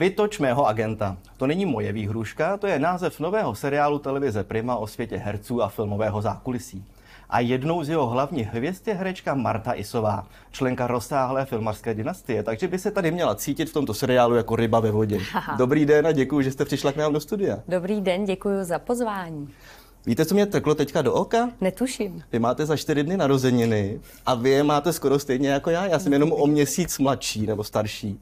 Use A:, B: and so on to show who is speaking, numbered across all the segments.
A: Vytoč mého agenta. To není moje výhruška, to je název nového seriálu televize Prima o světě herců a filmového zákulisí. A jednou z jeho hlavních hvězd je herečka Marta Isová, členka rozsáhlé filmarské dynastie, takže by se tady měla cítit v tomto seriálu jako ryba ve vodě. Aha. Dobrý den a děkuji, že jste přišla k nám do studia.
B: Dobrý den, děkuji za pozvání.
A: Víte, co mě trklo teďka do oka?
B: Netuším.
A: Vy máte za čtyři dny narozeniny a vy je máte skoro stejně jako já. Já jsem jenom o měsíc mladší nebo starší.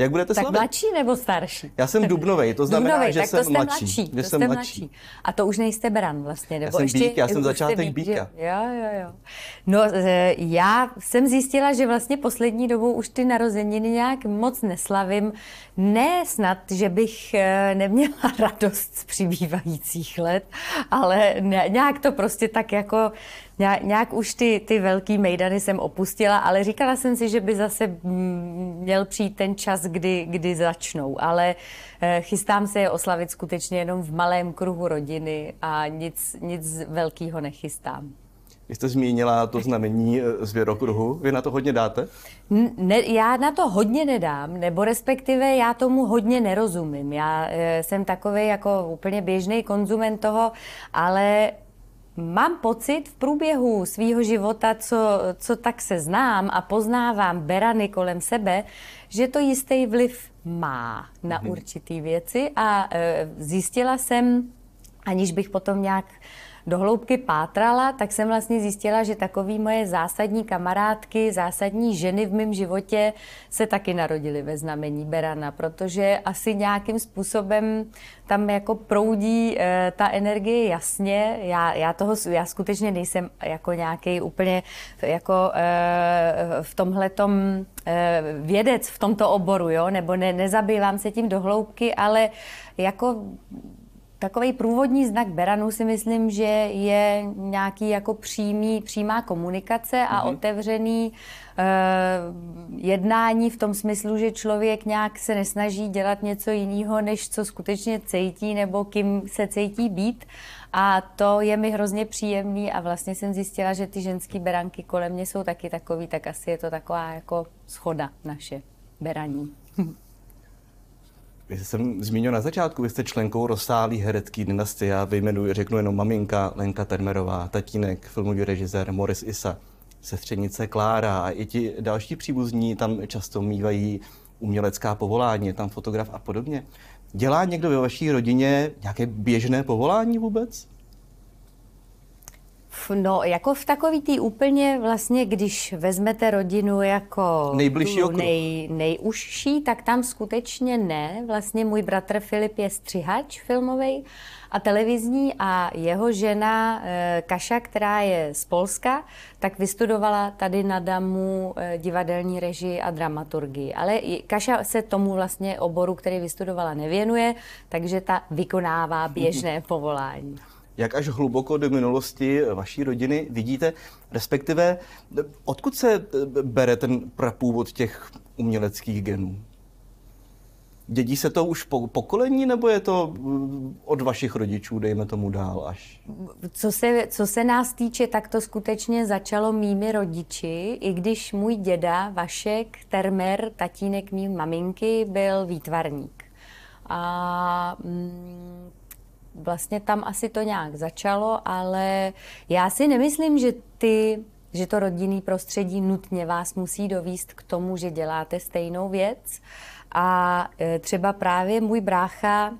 A: Jak budete tak mladší
B: nebo starší? Já
A: jsem dubnový, to znamená, dubnovej, že tak jsem to mladší. mladší. Že to jsem mladší. mladší.
B: A to už nejste bran vlastně. Nebo já jsem ještě, bík, já jsem začátek bík, bíka. Že, jo, jo, jo. No, e, já jsem zjistila, že vlastně poslední dobou už ty narozeniny nějak moc neslavím. Ne snad, že bych e, neměla radost z přibývajících let, ale ne, nějak to prostě tak jako nějak už ty, ty velký mejdany jsem opustila, ale říkala jsem si, že by zase měl přijít ten čas, kdy, kdy začnou. Ale eh, chystám se je oslavit skutečně jenom v malém kruhu rodiny a nic, nic velkého nechystám.
A: Vy jste zmínila to znamení eh, zvěrokruhu. Vy na to hodně dáte?
B: Ne, já na to hodně nedám, nebo respektive já tomu hodně nerozumím. Já eh, jsem takový jako úplně běžný konzument toho, ale Mám pocit v průběhu svého života, co, co tak se znám a poznávám berany kolem sebe, že to jistý vliv má na mhm. určité věci a e, zjistila jsem, aniž bych potom nějak e, dohloubky pátrala, tak jsem vlastně zjistila, že takové moje zásadní kamarádky, zásadní ženy v mém životě se taky narodily ve znamení Berana, protože asi nějakým způsobem tam jako proudí e, ta energie jasně. Já, já, toho, já skutečně nejsem jako nějaký úplně jako e, v tomhle e, eh, vědec v tomto oboru, jo? nebo ne, nezabývám se tím dohloubky, ale jako Takový průvodní znak Beranu si myslím, že je nějaký jako přímý, přímá komunikace a mm-hmm. otevřený eh, jednání v tom smyslu, že člověk nějak se nesnaží dělat něco jiného, než co skutečně cítí nebo kým se cítí být. A to je mi hrozně příjemný a vlastně jsem zjistila, že ty ženské beranky kolem mě jsou taky takový, tak asi je to taková jako schoda naše beraní.
A: jak jsem zmínil na začátku, vy jste členkou rozsáhlý herecký dynastie, já vyjmenuji, řeknu jenom maminka Lenka Termerová, tatínek, filmový režisér Morris Issa, sestřenice Klára a i ti další příbuzní tam často mývají umělecká povolání, je tam fotograf a podobně. Dělá někdo ve vaší rodině nějaké běžné povolání vůbec?
B: No, jako v takový tý úplně vlastně, když vezmete rodinu jako Nejbližší okruh. Nej, nejužší, tak tam skutečně ne. Vlastně můj bratr Filip je střihač filmový a televizní a jeho žena eh, Kaša, která je z Polska, tak vystudovala tady na Damu eh, divadelní režii a dramaturgii. Ale Kaša se tomu vlastně oboru, který vystudovala, nevěnuje, takže ta vykonává běžné povolání
A: jak až hluboko do minulosti vaší rodiny vidíte, respektive odkud se eh, bere ten prapůvod těch uměleckých genů? Dědí se to už po pokolení, nebo je to mm, od vašich rodičů, dejme tomu dál až?
B: Co se, co se nás týče, tak to skutečně začalo mými rodiči, i když můj děda Vašek Termer, tatínek mý maminky, byl výtvarník. A mm, vlastně tam asi to nějak začalo, ale já si nemyslím, že ty že to rodinný prostředí nutně vás musí dovíst k tomu, že děláte stejnou věc. A e, třeba právě můj brácha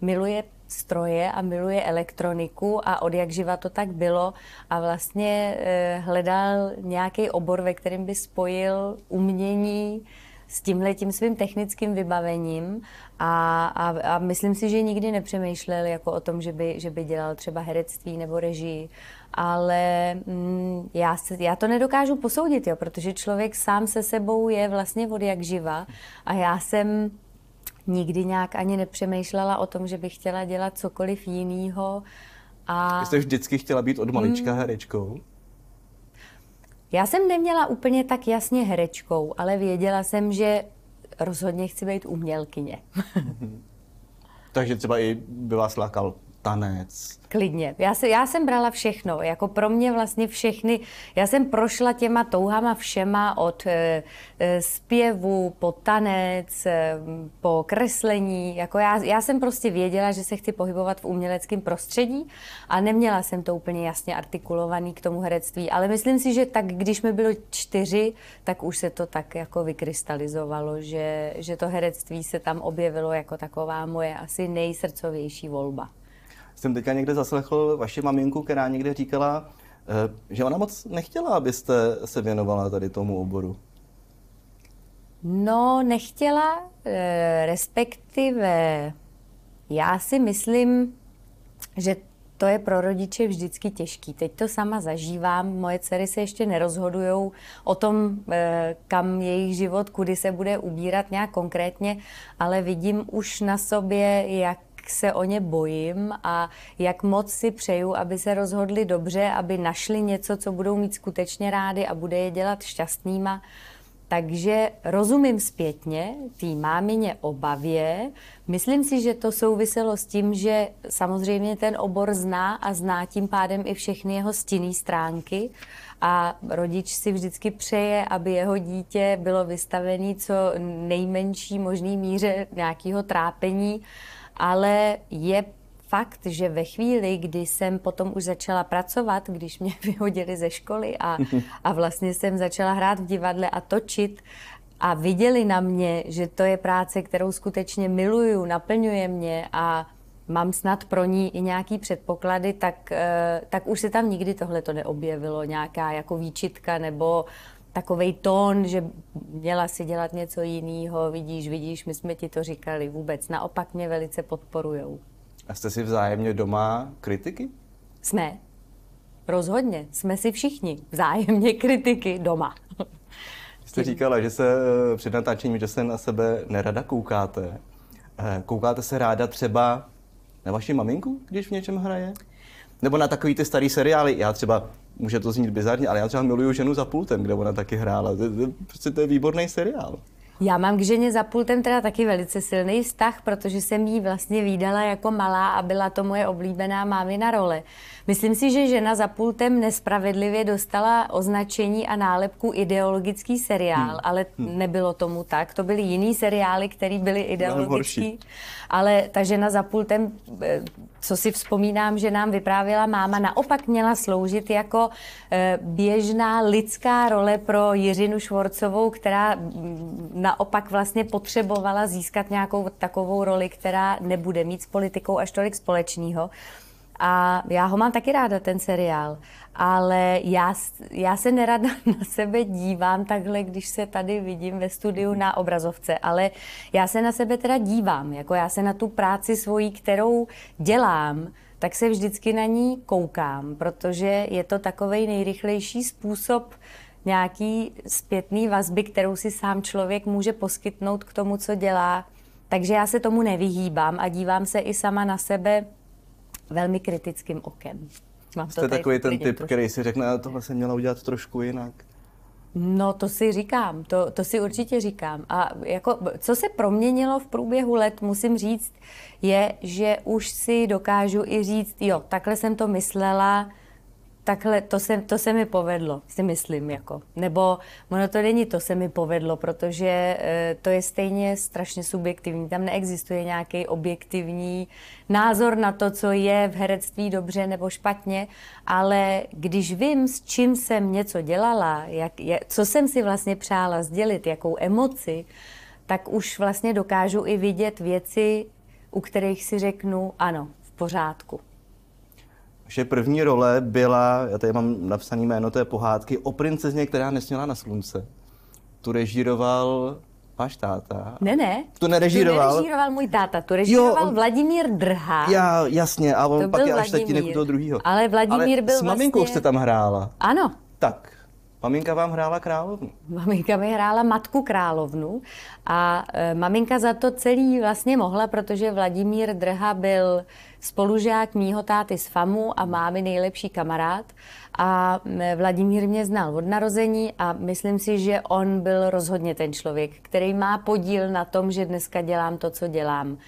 B: miluje stroje a miluje elektroniku a od jak živa to tak bylo a vlastně e, hledal nějaký obor, ve kterém by spojil umění, s tím svým technickým vybavením a, a, a myslím si, že nikdy nepřemýšlel jako o tom, že by, že by dělal třeba herectví nebo režii, ale mm, já, se, já to nedokážu posoudit, jo, protože člověk sám se sebou je vlastně od jak živa a já jsem nikdy nějak ani nepřemýšlela o tom, že bych chtěla dělat cokoliv jiného. A... Jste
A: vždycky chtěla být od malička mm, herečkou?
B: Já jsem neměla úplně tak jasně herečkou, ale věděla jsem, že rozhodně chci být umělkyně.
A: Takže třeba i by vás lákal tanec?
B: Klidně. Já, se, já jsem brala všechno, jako pro mě vlastně všechny. Já jsem prošla těma touhama všema od e, zpěvu po tanec, e, po kreslení. Jako já, já jsem prostě věděla, že se chci pohybovat v uměleckém prostředí a neměla jsem to úplně jasně artikulovaný k tomu herectví. Ale myslím si, že tak, když mi bylo čtyři, tak už se to tak jako vykrystalizovalo, že, že to herectví se tam objevilo jako taková moje asi nejsrdcovější volba
A: jsem teďka někde zaslechl vaši maminku, která někde říkala, eh, že ona moc nechtěla, abyste se věnovala tady tomu oboru.
B: No, nechtěla, eh, respektive já si myslím, že to je pro rodiče vždycky těžký. Teď to sama zažívám, moje dcery se ještě nerozhodují o tom, eh, kam jejich život, kudy se bude ubírat nějak konkrétně, ale vidím už na sobě, jak jak se o ně bojím a jak moc si přeju, aby se rozhodli dobře, aby našli něco, co budou mít skutečně rádi a bude je dělat šťastnýma. Takže rozumím zpětně té mámině obavě. Myslím si, že to souviselo s tím, že samozřejmě ten obor zná a zná tím pádem i všechny jeho stinné stránky a rodič si vždycky přeje, aby jeho dítě bylo vystavené co nejmenší možný míře nějakého trápení ale je fakt, že ve chvíli, kdy jsem potom už začala pracovat, když mě vyhodili ze školy a, a vlastně jsem začala hrát v divadle a točit a viděli na mě, že to je práce, kterou skutečně miluju, naplňuje mě a mám snad pro ní i nějaký předpoklady, tak, eh, tak už se tam nikdy tohle to neobjevilo, nějaká jako výčitka nebo takový tón, že měla si dělat něco jiného, vidíš, vidíš, my jsme ti to říkali vůbec. Naopak mě velice podporujou.
A: A jste si vzájemně doma kritiky?
B: Jsme. Rozhodně. Jsme si všichni vzájemně kritiky doma.
A: Jste říkala, že se před natáčením, že se na sebe nerada koukáte. Eh, koukáte se ráda třeba na vaši maminku, když v něčem hraje? Nebo na takový ty starý seriály. Já třeba může to znít bizarně, ale já třeba miluju ženu za pultem, kde ona taky hrála. To, to, prostě to je výborný seriál.
B: Já mám k ženě za pultem teda taky velice silný vztah, protože jsem jí vlastně výdala jako malá a byla to moje oblíbená mámina role. Myslím si, že žena za pultem nespravedlivě dostala označení a nálepku ideologický seriál, hmm. ale hmm. nebylo tomu tak. To byly jiný seriály, které byly ideologický. Ale ta žena za pultem, eh, co si vzpomínám, že nám vyprávěla máma, naopak měla sloužit jako eh, běžná lidská role pro Jiřinu Švorcovou, která mm, naopak vlastně potřebovala získat nějakou takovou roli, která nebude mít s politikou až tolik společného. A já ho mám taky ráda, ten seriál, ale já, já se nerada na sebe dívám takhle, když se tady vidím ve studiu na obrazovce, ale já se na sebe teda dívám, jako já se na tu práci svoji, kterou dělám, tak se vždycky na ní koukám, protože je to takový nejrychlejší způsob nějaký zpětný vazby, kterou si sám člověk může poskytnout k tomu, co dělá. Takže já se tomu nevyhýbám a dívám se i sama na sebe velmi kritickým okem.
A: Mám Jste to takový ten typ, trošku. který si řekne, tohle se měla udělat trošku jinak.
B: No to si říkám, to, to si určitě říkám. A jako, co se proměnilo v průběhu let, musím říct, je, že už si dokážu i říct, jo, takhle jsem to myslela, takhle, to se, to se mi povedlo, si myslím, jako. Nebo ono to není, to se mi povedlo, protože uh, to je stejně strašně subjektivní. Tam neexistuje nějaký objektivní názor na to, co je v herectví dobře nebo špatně, ale když vím, s čím jsem něco dělala, jak, je, co jsem si vlastně přála sdělit, jakou emoci, tak už vlastně dokážu i vidět věci, u kterých si řeknu ano, v pořádku
A: že první role byla, já tady mám napsané jméno té pohádky, o princezně, která nesměla na slunce. Tu režíroval váš táta. Ne,
B: ne. Tu nerežíroval. Tu nerežíroval můj táta, tu režíroval jo, on... Vladimír Drha. Já,
A: jasně, a on to pak je až tatínek toho druhého. Ale Vladimír Ale byl s maminkou vlastně... jste tam hrála. Ano. Tak, Maminka vám hrála královnu.
B: Maminka mi hrála matku královnu a e, maminka za to celý vlastně mohla, protože Vladimír Drha byl spolužák mýho táty z FAMu a mámy nejlepší kamarád. A Vladimír mě znal od narození a myslím si, že on byl rozhodně ten člověk, který má podíl na tom, že dneska dělám to, co dělám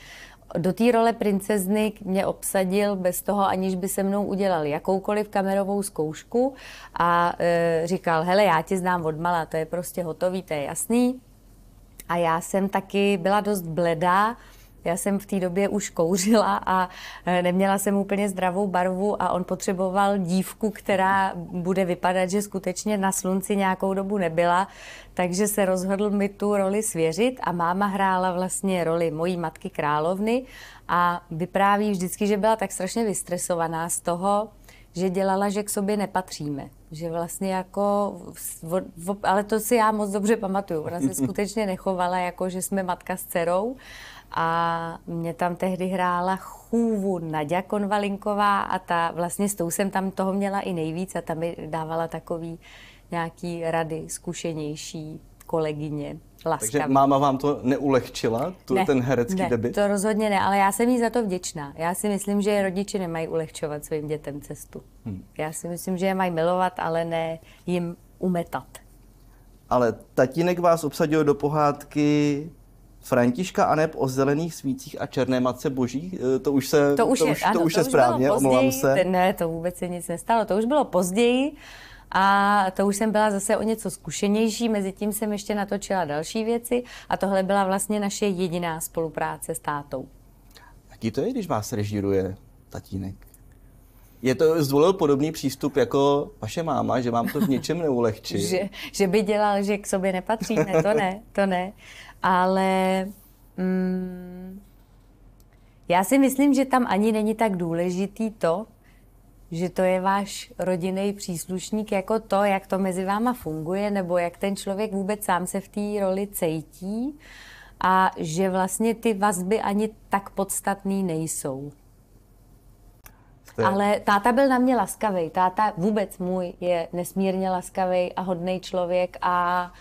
B: do té role princezny mě obsadil bez toho, aniž by se mnou udělal jakoukoliv kamerovou zkoušku a e, říkal, hele, já tě znám od mala, to je prostě hotový, to je jasný. A já jsem taky byla dost bledá, já jsem v té době už kouřila a e, neměla jsem úplně zdravou barvu a on potřeboval dívku, která bude vypadat, že skutečně na slunci nějakou dobu nebyla, takže se rozhodl mi tu roli svěřit a máma hrála vlastně roli mojí matky královny a vypráví vždycky, že byla tak strašně vystresovaná z toho, že dělala, že k sobě nepatříme. Že vlastně jako, ale to si já moc dobře pamatuju, ona se skutečně nechovala jako, že jsme matka s dcerou, a mě tam tehdy hrála chůvu Nadia Konvalinková a ta vlastně s tou jsem tam toho měla i nejvíc a tam mi dávala takový nějaký rady zkušenější kolegyně. Laskavý. Takže máma
A: vám to neulehčila, tu, ne, ten herecký ne, debit? to
B: rozhodně ne, ale já jsem jí za to vděčná. Já si myslím, že rodiče nemají ulehčovat svým dětem cestu. Hmm. Já si myslím, že je mají milovat, ale ne jim umetat.
A: Ale tatínek vás obsadil do pohádky Františka Aneb o zelených svících a černé matce boží. Eh, to už se to už to je, už, ano, to už to je správně, později, omlouvám se.
B: Ne, to vůbec se nic nestalo, to už bylo později. A to už jsem byla zase o něco zkušenější, mezi tím jsem ještě natočila další věci a tohle byla vlastně naše jediná spolupráce s tátou.
A: Jaký to je, když vás režíruje tatínek? Je to zvolil podobný přístup jako vaše máma, že vám to v něčem neulehčí? že,
B: že by dělal, že k sobě nepatří, ne, to ne, to ne. Uh, ale mm, já si myslím, že tam ani není tak důležitý to, že to je váš rodinný příslušník, jako to, jak to mezi váma funguje, nebo jak ten člověk vůbec sám se v té roli cejtí a že vlastně ty vazby ani tak podstatný nejsou. Jste... Ale táta byl na mě laskavý. Táta vůbec můj je nesmírně laskavý a hodný člověk a uh,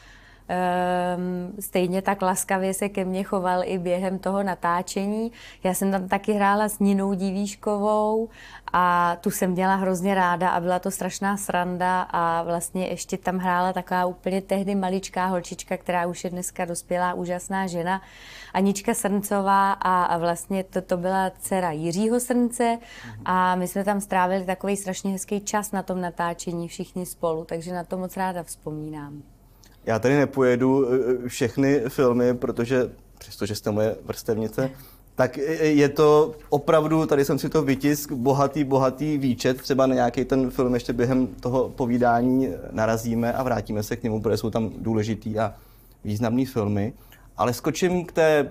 B: Ehm, stejně tak laskavě se ke mně choval i během toho natáčení. Já jsem tam taky hrála s Ninou Divíškovou a tu jsem měla hrozně ráda a byla to strašná sranda a vlastně ještě tam hrála taková úplně tehdy maličká holčička, která už je dneska dospělá, úžasná žena, Anička Srncová a, a vlastně to, to byla dcera Jiřího Srnce a my jsme tam strávili takový strašně hezký čas na tom natáčení všichni spolu, takže na to moc ráda vzpomínám.
A: Já tady nepojedu eh, eh, všechny filmy, protože přestože jste moje vrstevnice, tak je to opravdu, tady jsem si to vytisk, bohatý, bohatý výčet, třeba na nějaký ten film ještě během toho povídání narazíme a vrátíme se k němu, protože jsou tam důležitý a významný filmy. Ale skočím k té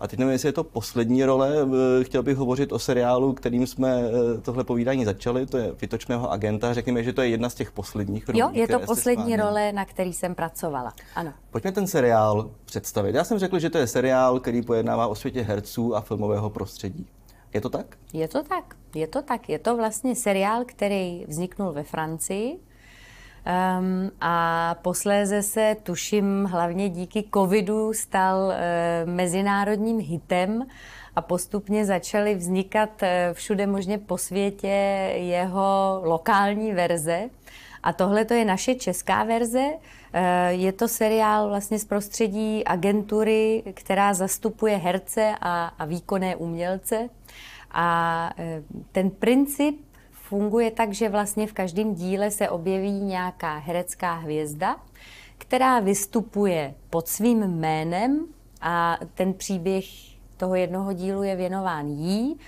A: a teď nevím, jestli je to poslední role, eh, chtěl bych hovořit o seriálu, kterým jsme eh, tohle povídání začali, to je Vytočného agenta. Řekněme, že to je jedna z těch posledních rolí. Jo, je to poslední
B: role, na který jsem pracovala. Ano.
A: Pojďme ten seriál představit. Já jsem řekl, že to je seriál, který pojednává o světě herců a filmového prostředí. Je to tak?
B: Je to tak. Je to tak. Je to vlastně seriál, který vzniknul ve Francii Um, a posléze se, tuším, hlavně díky covidu stal uh, mezinárodním hitem a postupně začaly vznikat uh, všude možně po světě jeho lokální verze. A tohle to je naše česká verze. Eh, je to seriál vlastně z prostředí agentury, která zastupuje herce a, a výkonné umělce. A ten princip funguje tak, že vlastně v každém díle se objeví nějaká herecká hvězda, která vystupuje pod svým jménem a ten příběh toho jednoho dílu je věnován jí.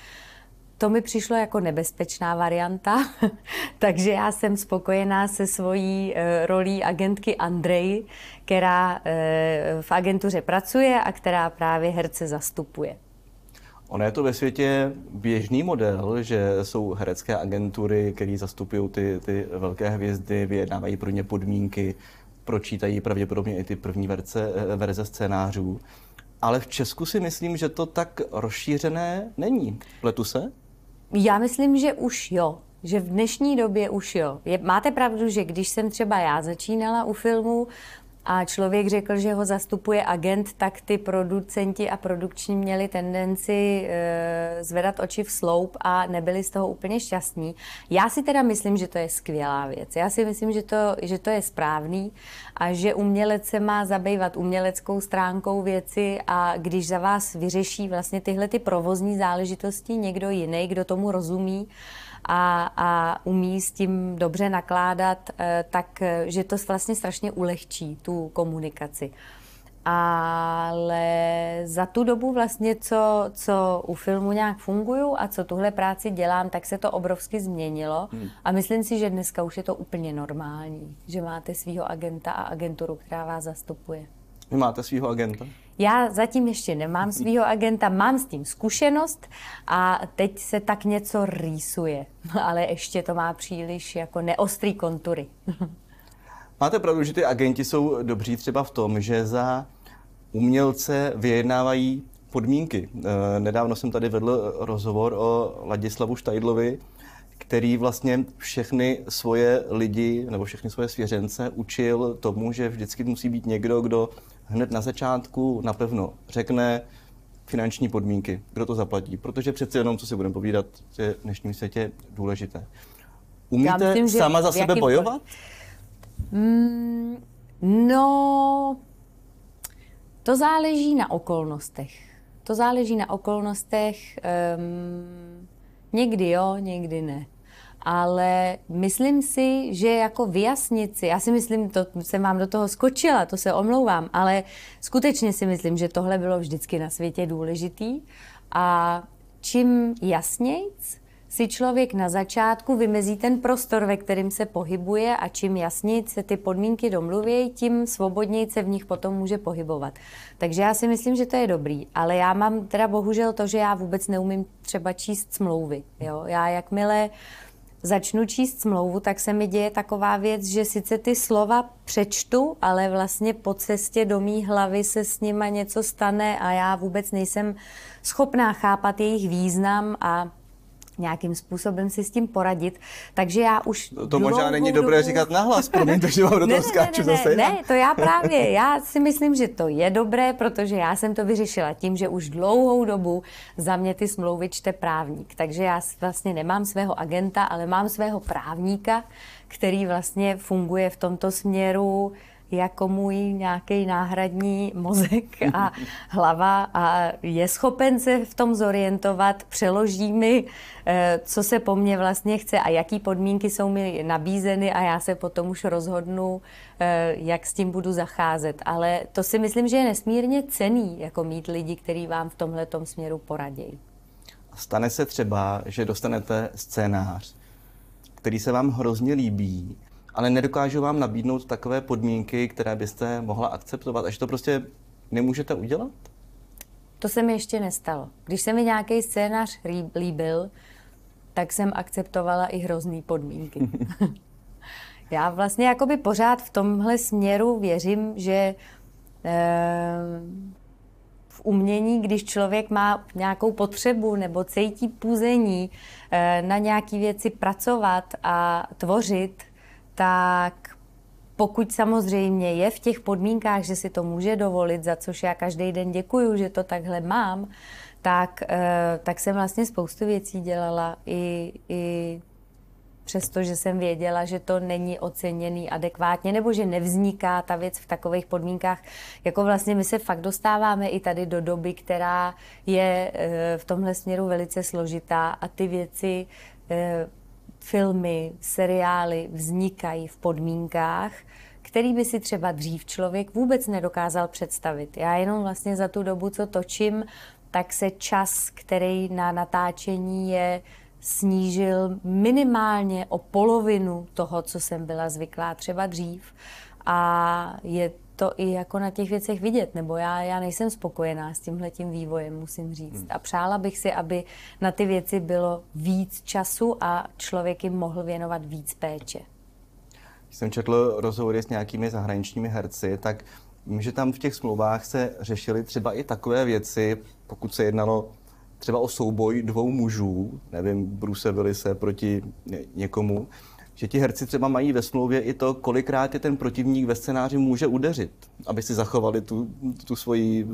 B: To mi přišlo jako nebezpečná varianta, takže já jsem spokojená se svojí e, rolí agentky Andrej, která e, v agentuře pracuje a která právě herce zastupuje.
A: Ono je to ve světě běžný model, že jsou herecké agentury, které zastupují ty, ty velké hvězdy, vyjednávají pro ně podmínky, pročítají pravděpodobně i ty první verze, eh, verze scénářů. Ale v Česku si myslím, že to tak rozšířené není. Pletu se?
B: Já myslím, že už jo. Že v dnešní době už jo. Je, máte pravdu, že když jsem třeba já začínala u filmu, a člověk řekl, že ho zastupuje agent, tak ty producenti a produkční měli tendenci e, zvedat oči v sloup a nebyli z toho úplně šťastní. Já si teda myslím, že to je skvělá věc. Já si myslím, že to, že to je správný a že umělec se má zabývat uměleckou stránkou věci a když za vás vyřeší vlastně tyhle ty provozní záležitosti někdo jiný, kdo tomu rozumí, a, a umí s tím dobře nakládat, eh, tak eh, že to vlastně strašně ulehčí tu komunikaci. Ale za tu dobu vlastně, co, co u filmu nějak funguju a co tuhle práci dělám, tak se to obrovsky změnilo. Hmm. A myslím si, že dneska už je to úplně normální, že máte svého agenta a agenturu, která vás zastupuje.
A: Vy máte svého agenta?
B: Já zatím ještě nemám svého agenta, mám s tím zkušenost a teď se tak něco rýsuje, ale ještě to má příliš jako neostrý kontury.
A: Máte pravdu, že ty agenti jsou dobří třeba v tom, že za umělce vyjednávají podmínky. Eh, nedávno jsem tady vedl rozhovor o Ladislavu Štajdlovi, který vlastně všechny svoje lidi nebo všechny svoje svěřence učil tomu, že vždycky musí být někdo, kdo hned na začátku napevno řekne finanční podmínky, kdo to zaplatí, protože přeci jenom, co si budeme povídat, je v dnešním světě důležité. Umíte myslím, sama za sebe jaký... bojovat?
B: Mm, no, to záleží na okolnostech. To záleží na okolnostech. Um, někdy jo, někdy ne ale myslím si, že jako vyjasnit si, já si myslím, to jsem vám do toho skočila, to se omlouvám, ale skutečně si myslím, že tohle bylo vždycky na světě důležitý a čím jasnějc si člověk na začátku vymezí ten prostor, ve kterým se pohybuje a čím jasnějc se ty podmínky domluví, tím svobodněji se v nich potom může pohybovat. Takže já si myslím, že to je dobrý, ale já mám teda bohužel to, že já vůbec neumím třeba číst smlouvy. Jo? Já jakmile začnu číst smlouvu, tak se mi děje taková věc, že sice ty slova přečtu, ale vlastně po cestě do mý hlavy se s nima něco stane a já vůbec nejsem schopná chápat jejich význam a nějakým způsobem si s tím poradit. Takže já už. To, to možná není dobré dobu...
A: říkat nahlas, promiňte, že vám do toho skáču ne, ne, zase. Ne, ne, to já právě,
B: já si myslím, že to je dobré, protože já jsem to vyřešila tím, že už dlouhou dobu za mě ty smlouvy čte právník. Takže já vlastně nemám svého agenta, ale mám svého právníka, který vlastně funguje v tomto směru jako můj nějaký náhradní mozek a hlava a je schopen se v tom zorientovat, přeloží mi, eh, co se po mně vlastně chce a jaký podmínky jsou mi nabízeny a já se potom už rozhodnu, eh, jak s tím budu zacházet. Ale to si myslím, že je nesmírně cený, jako mít lidi, kteří vám v tomhle směru poradějí.
A: Stane se třeba, že dostanete scénář, který se vám hrozně líbí ale nedokážu vám nabídnout takové podmínky, které byste mohla akceptovat, až to prostě nemůžete udělat?
B: To se mi ještě nestalo. Když se mi nějaký scénář líbil, tak jsem akceptovala i hrozný podmínky. Já vlastně jakoby pořád v tomhle směru věřím, že eh, v umění, když člověk má nějakou potřebu nebo cítí půzení eh, na nějaké věci pracovat a tvořit, tak pokud samozřejmě je v těch podmínkách, že si to může dovolit, za což já každý den děkuju, že to takhle mám, tak, eh, tak jsem vlastně spoustu věcí dělala i, i přesto, že jsem věděla, že to není oceněný adekvátně, nebo že nevzniká ta věc v takových podmínkách. Jako vlastně my se fakt dostáváme i tady do doby, která je eh, v tomhle směru velice složitá a ty věci eh, filmy, seriály vznikají v podmínkách, který by si třeba dřív člověk vůbec nedokázal představit. Já jenom vlastně za tu dobu, co točím, tak se čas, který na natáčení je, snížil minimálně o polovinu toho, co jsem byla zvyklá třeba dřív a je to i jako na těch věcech vidět, nebo já, já nejsem spokojená s tímhletím vývojem, musím říct. Hmm. A přála bych si, aby na ty věci bylo víc času a člověk jim mohl věnovat víc péče.
A: Když jsem četl rozhovory s nějakými zahraničními herci, tak vím, že tam v těch smlouvách se řešily třeba i takové věci, pokud se jednalo třeba o souboj dvou mužů, nevím, Bruce Willis proti někomu, že ti herci třeba mají ve smlouvě i to, kolikrát je ten protivník ve scénáři může udeřit, aby si zachovali tu, tu svoji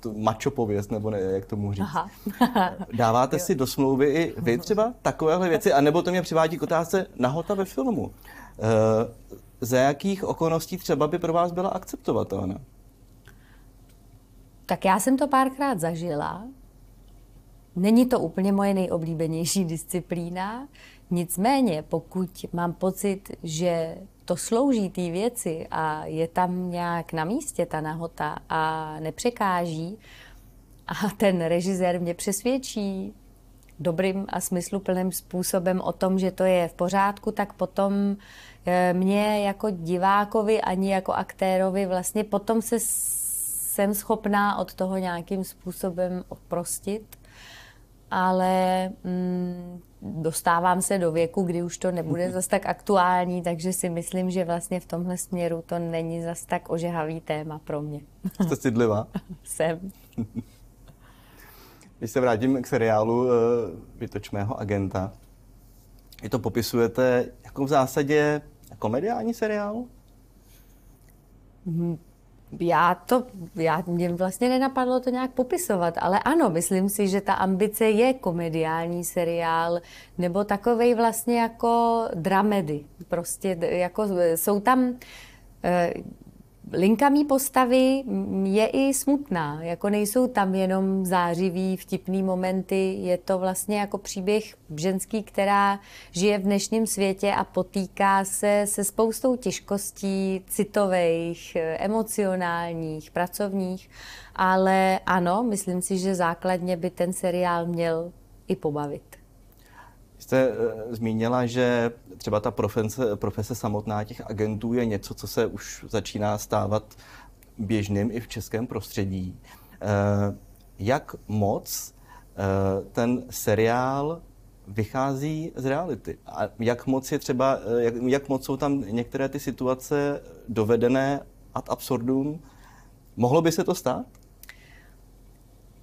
A: tu pověst, nebo ne, jak to můžu říct. Aha. Dáváte si do smlouvy i vy třeba takovéhle věci, anebo to mě přivádí k otázce nahota ve filmu. Eh, e, za jakých okolností třeba by pro vás byla akceptovatelná?
B: Tak já jsem to párkrát zažila. Není to úplně moje nejoblíbenější disciplína. Nicméně, pokud mám pocit, že to slouží té věci a je tam nějak na místě ta nahota a nepřekáží, a ten režisér mě přesvědčí dobrým a smysluplným způsobem o tom, že to je v pořádku, tak potom eh, mě jako divákovi ani jako aktérovi vlastně potom se jsem schopná od toho nějakým způsobem oprostit ale mm, dostávám se do věku, kdy už to nebude mhm. zas tak aktuální, takže si myslím, že vlastně v tomhle směru to není zas tak ožehavý téma pro mě.
A: Jste cidlivá? Jsem. Když se vrátím k seriálu uh, eh, Vytočmého agenta, vy to popisujete jako v zásadě komediální seriál?
B: Mhm. Já to, já, mě vlastně nenapadlo to nějak popisovat, ale ano, myslím si, že ta ambice je komediální seriál, nebo takovej vlastně jako dramedy. Prostě jako jsou tam, eh, linkami postavy je i smutná. Jako nejsou tam jenom zářivý, vtipný momenty. Je to vlastně jako příběh ženský, která žije v dnešním světě a potýká se se spoustou těžkostí citových, emocionálních, pracovních. Ale ano, myslím si, že základně by ten seriál měl i pobavit
A: jste eh, zmínila, že třeba ta profese, profese samotná těch agentů je něco, co se už začíná stávat běžným i v českém prostředí. Eh, jak moc eh, ten seriál vychází z reality. A jak moc je třeba, jak, jak moc jsou tam některé ty situace dovedené ad absurdum? Mohlo by se to stát?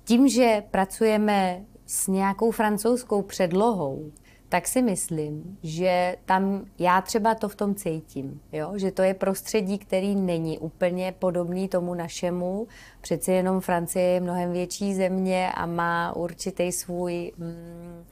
B: Tím, že pracujeme s nějakou francouzskou předlohou, tak si myslím, že tam já třeba to v tom cítím, jo? že to je prostředí, který není úplně podobný tomu našemu. Přeci jenom Francie je mnohem větší země a má určitý svůj mm,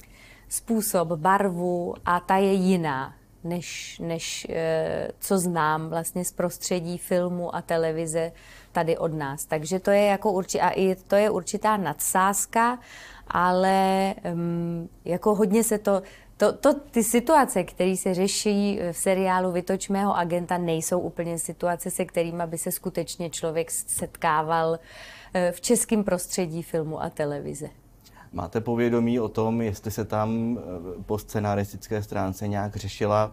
B: způsob, barvu a ta je jiná, než, než e, co znám vlastně z prostředí filmu a televize tady od nás. Takže to je jako urči, a i to je určitá nadsázka ale um, jako hodně se to, to, to ty situace, které se řeší eh, v seriálu Vytočmého agenta, nejsou úplně situace, se kterými by se skutečně člověk setkával eh, v českém prostředí filmu a televize.
A: Máte povědomí o tom, jestli se tam eh, po scenaristické stránce nějak řešila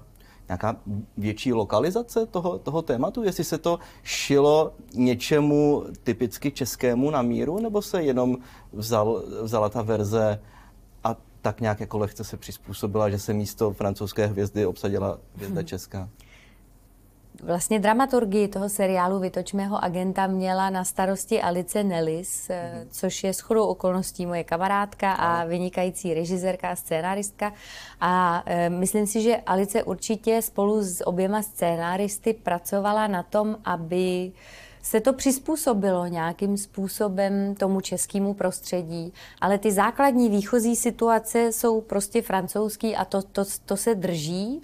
A: nějaká větší lokalizace toho, toho tématu? Jestli se to šilo něčemu typicky českému na míru, nebo se jenom vzal, vzala ta verze a tak nějak jako lehce se přizpůsobila, že se místo francouzské hvězdy obsadila hvězda hmm. česká?
B: Vlastně dramaturgii toho seriálu Vytočmého agenta měla na starosti Alice Nellis, mm-hmm. což je shodou okolností moje kamarádka a vynikající režisérka a scénáristka. A e, myslím si, že Alice určitě spolu s oběma scénáristy pracovala na tom, aby se to přizpůsobilo nějakým způsobem tomu českému prostředí, ale ty základní výchozí situace jsou prostě francouzský a to, to, to se drží.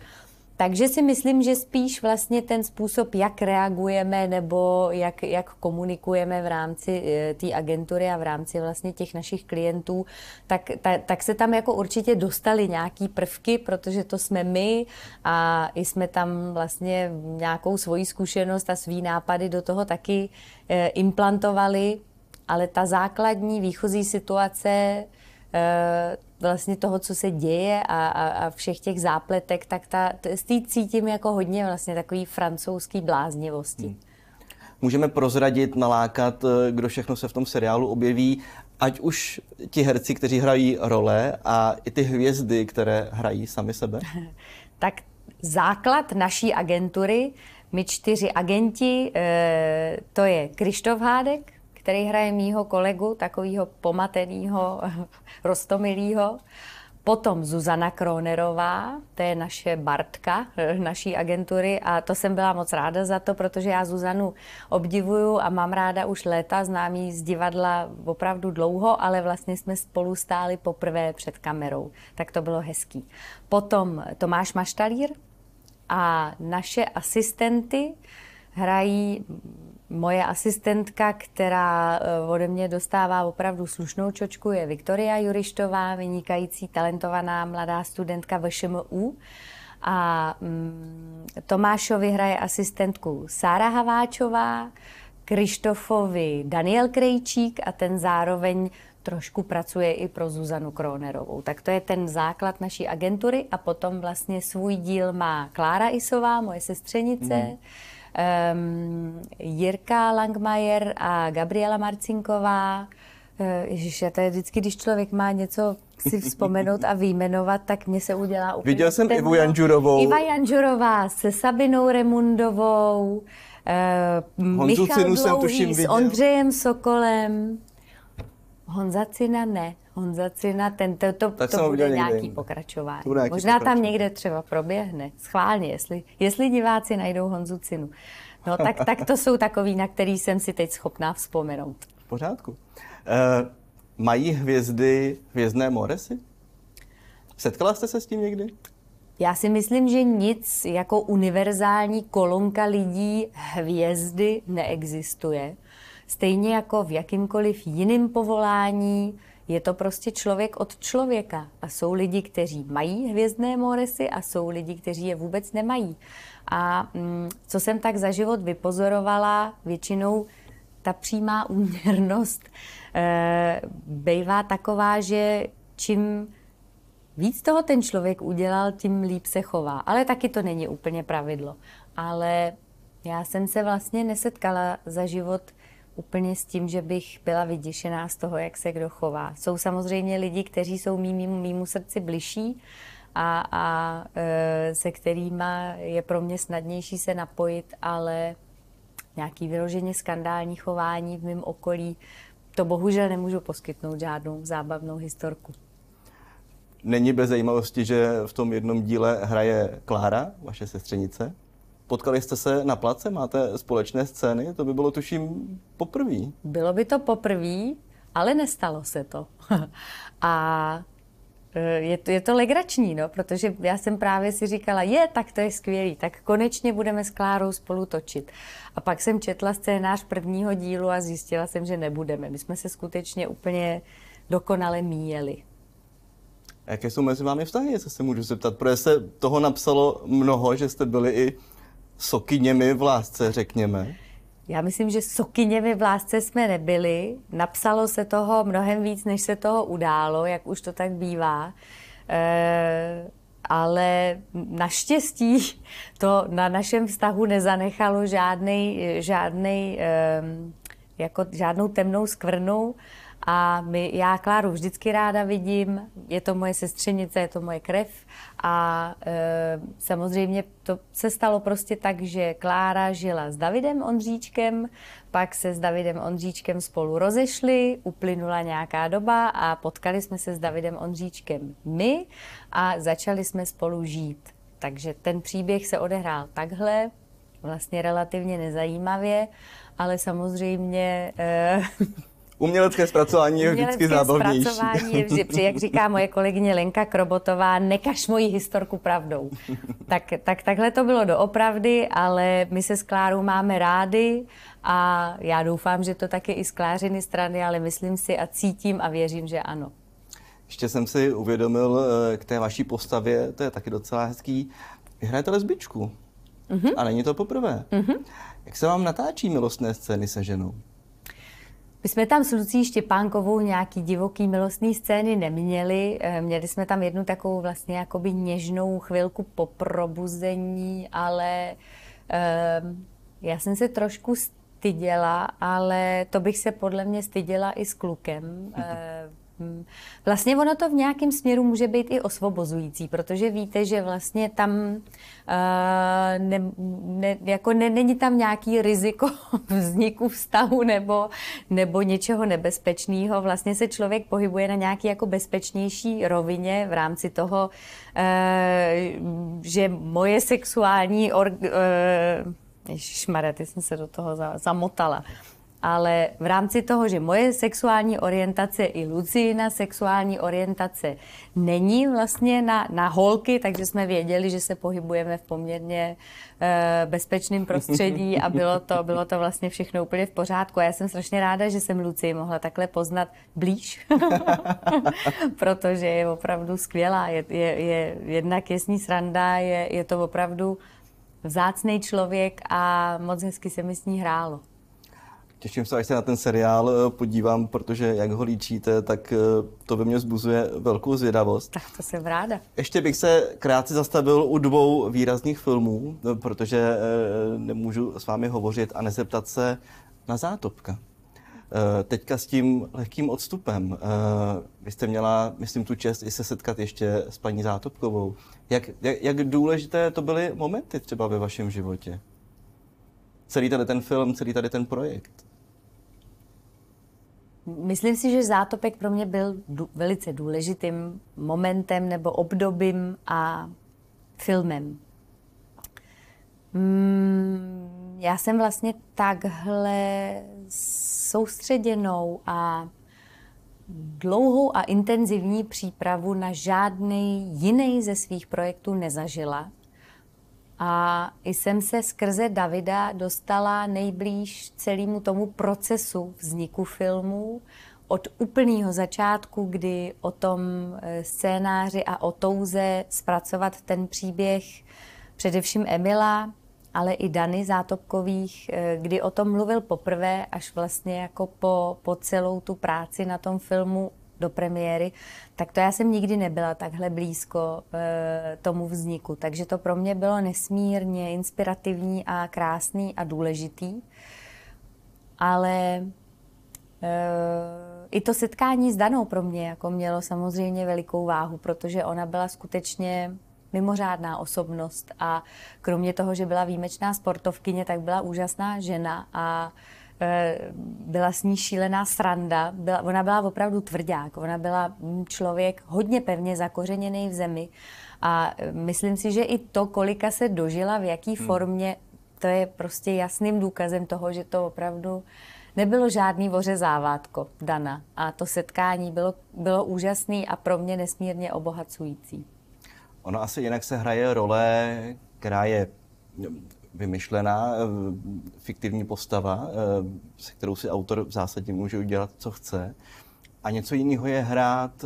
B: Takže si myslím, že spíš vlastně ten způsob, jak reagujeme nebo jak, jak komunikujeme v rámci eh, té agentury a v rámci vlastně těch našich klientů, tak, ta, tak se tam jako určitě dostali nějaký prvky, protože to jsme my a i jsme tam vlastně nějakou svoji zkušenost a svý nápady do toho taky eh, implantovali, ale ta základní výchozí situace eh, vlastně toho, co se děje a, a, a všech těch zápletek, tak ta, s té cítím jako hodně vlastně takový francouzský bláznivosti. Hmm.
A: Můžeme prozradit, nalákat, eh, kdo všechno se v tom seriálu objeví, ať už ti herci, kteří hrají role a i ty hvězdy, které hrají sami sebe?
B: tak základ naší agentury, my čtyři agenti, eh, to je Krištof Hádek, který hraje mýho kolegu, takového pomateného, roztomilého. Potom Zuzana Kronerová, to je naše Bartka, naší agentury a to jsem byla moc ráda za to, protože já Zuzanu obdivuju a mám ráda už léta, znám jí z divadla opravdu dlouho, ale vlastně jsme spolu stáli poprvé před kamerou, tak to bylo hezký. Potom Tomáš Maštalír a naše asistenty hrají Moje asistentka, která eh, ode mě dostává opravdu slušnou čočku, je Viktoria Jurištová, vynikající, talentovaná mladá studentka VŠMU. A mm, Tomášovi hraje asistentku Sára Haváčová, Krištofovi Daniel Krejčík a ten zároveň trošku pracuje i pro Zuzanu Kronerovou. Tak to je ten základ naší agentury a potom vlastně svůj díl má Klára Isová, moje sestřenice, mm um, Jirka Langmajer a Gabriela Marcinková. Eh, Ježíš, to je vždycky, když člověk má něco si vzpomenout a výjmenovat, tak mě se udělá úplně... Viděl jsem temno. Ivu Janžurovou. Iva Janžurová se Sabinou Remundovou, uh, eh, Honzu Michal Dlouhý jsem tuším viděl. s Ondřejem Sokolem. Honza Cina ne, Honza Cina, ten, to, to, tak to bude nějaký někde. pokračování. To bude nějaký Možná pokračování. tam někde třeba proběhne, schválně, jestli, jestli diváci najdou Honzu Cinu. No tak, tak to jsou takový, na který jsem si teď schopná vzpomenout.
A: V pořádku. Uh, mají hvězdy hvězdné moresy? Setkala jste se s tím někdy?
B: Já si myslím, že nic jako univerzální kolonka lidí hvězdy neexistuje. Stejně jako v jakýmkoliv jiném povolání, je to prostě člověk od člověka. A jsou lidi, kteří mají hvězdné moresy a jsou lidi, kteří je vůbec nemají. A mm, co jsem tak za život vypozorovala, většinou ta přímá úměrnost e, bývá taková, že čím víc toho ten člověk udělal, tím líp se chová. Ale taky to není úplně pravidlo. Ale já jsem se vlastně nesetkala za život úplně s tím, že bych byla vyděšená z toho, jak se kdo chová. Jsou samozřejmě lidi, kteří jsou mým, mýmu srdci bližší a, a e, se kterými je pro mě snadnější se napojit, ale nějaký vyloženě skandální chování v mém okolí, to bohužel nemůžu poskytnout žádnou zábavnou historku.
A: Není bez zajímavosti, že v tom jednom díle hraje Klára, vaše sestřenice? Potkali jste se na place, máte společné scény, to by bylo tuším poprvé.
B: Bylo by to poprvé, ale nestalo se to. a e, je to, je to legrační, no, protože já jsem právě si říkala, je, tak to je skvělý, tak konečně budeme s Klárou spolu točit. A pak jsem četla scénář prvního dílu a zjistila jsem, že nebudeme. My jsme se skutečně úplně dokonale míjeli.
A: jaké jsou mezi vámi vztahy, jestli se můžu zeptat? Protože se toho napsalo mnoho, že jste byli i sokyněmi v lásce, řekněme?
B: Já myslím, že sokyněmi v lásce jsme nebyli. Napsalo se toho mnohem víc, než se toho událo, jak už to tak bývá. E, ale naštěstí to na našem vztahu nezanechalo žádnej, žádnej, e, jako žádnou temnou skvrnu. A my, já Kláru vždycky ráda vidím, je to moje sestřenice, je to moje krev. A e, samozřejmě to se stalo prostě tak, že Klára žila s Davidem Ondříčkem, pak se s Davidem Ondříčkem spolu rozešli, uplynula nějaká doba a potkali jsme se s Davidem Ondříčkem my a začali jsme spolu žít. Takže ten příběh se odehrál takhle, vlastně relativně nezajímavě, ale samozřejmě... E,
A: Umělecké zpracování je vždycky zábavnější. zpracování je vždy, jak
B: říká moje kolegyně Lenka Krobotová, nekaž moji historku pravdou. Tak, tak takhle to bylo doopravdy, ale my se s Klárou máme rády a já doufám, že to taky i z Klářiny strany, ale myslím si a cítím a věřím, že ano.
A: Ještě jsem si uvědomil eh, k té vaší postavě, to je taky docela hezký, vy hrajete lesbičku. Uh-huh. A není to poprvé. Uh-huh. Jak se vám natáčí milostné scény se ženou?
B: My jsme tam s Lucí Štěpánkovou nějaký divoký milostný scény neměli. Eh, měli jsme tam jednu takovou vlastně jakoby něžnou chvilku po probuzení, ale eh, já jsem se trošku styděla, ale to bych se podle mě styděla i s klukem. Mm-hmm Vlastně ono to v nějakém směru může být i osvobozující, protože víte, že vlastně tam uh, ne, ne, jako ne, není tam nějaký riziko vzniku vztahu nebo, nebo něčeho nebezpečného. Vlastně se člověk pohybuje na nějaké jako bezpečnější rovině v rámci toho, uh, že moje sexuální... Or, uh, eh, Ježišmarja, ty jsem se do toho zamotala ale v rámci toho, že moje sexuální orientace i Lucina sexuální orientace není vlastně na, na holky, takže jsme věděli, že se pohybujeme v poměrně e, bezpečném prostředí a bylo to, bylo to vlastně všechno úplně v pořádku. A já jsem strašně ráda, že jsem Lucii mohla takhle poznat blíž, protože je opravdu skvělá. Je, je, je, jednak je sranda, je, je to opravdu vzácný člověk a moc hezky se mi s ní hrálo.
A: Těším se, až se na ten seriál eh, podívám, protože jak ho líčíte, tak eh, to ve mně zbuzuje velkou zvědavost. Tak
B: to jsem ráda.
A: Ještě bych se krátce zastavil u dvou výrazných filmů, eh, protože nemůžu s vámi hovořit a nezeptat se na zátopka. Teďka s tím lehkým odstupem. Vy jste měla, myslím, tu čest i se setkat ještě s paní Zátopkovou. Jak, jak, jak důležité to byly momenty třeba ve vašem životě? Celý tady ten film, celý tady ten projekt?
B: Myslím si, že zátopek pro mě byl dů, velice důležitým momentem nebo obdobím a filmem. Mm, já jsem vlastně takhle soustředěnou a dlouhou a intenzivní přípravu na žádný jiný ze svých projektů nezažila. A jsem se skrze Davida dostala nejblíž celému tomu procesu vzniku filmu, od úplného začátku, kdy o tom eh, scénáři a o touze zpracovat ten příběh především Emila, ale i Dany Zátopkových, eh, kdy o tom mluvil poprvé, až vlastně jako po, po celou tu práci na tom filmu do premiéry, tak to já jsem nikdy nebyla takhle blízko e, tomu vzniku. Takže to pro mě bylo nesmírně inspirativní a krásný a důležitý. Ale eh, i to setkání s Danou pro mě jako mělo samozřejmě velikou váhu, protože ona byla skutečně mimořádná osobnost a kromě toho, že byla výjimečná sportovkyně, tak byla úžasná žena a Eh, byla s ní šílená sranda. Byla, ona byla opravdu tvrdák, ona byla hm, člověk hodně pevně zakořeněný v zemi a eh, myslím si, že i to, kolika se dožila, v jaký hmm. formě, to je prostě jasným důkazem toho, že to opravdu nebylo žádný ořezávátko, Dana. A to setkání bylo, bylo úžasné a pro mě nesmírně obohacující.
A: Ono asi jinak se hraje role, která je vymyšlená eh, fiktivní postava, eh, se kterou si autor v zásadě může udělat, co chce. A něco jiného je hrát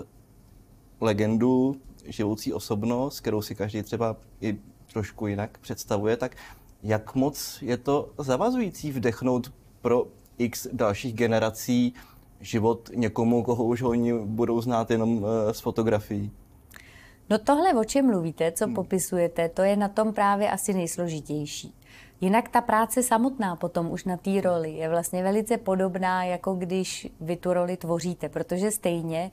A: legendu, živoucí osobnost, kterou si každý třeba i trošku jinak představuje, tak jak moc je to zavazující vdechnout pro x dalších generací život někomu, koho už oni budou znát jenom eh, z fotografií?
B: No tohle, o čem mluvíte, co hmm. popisujete, to je na tom právě asi nejsložitější. Jinak ta práce samotná potom už na té roli je vlastně velice podobná, jako když vy tu roli tvoříte, protože stejně,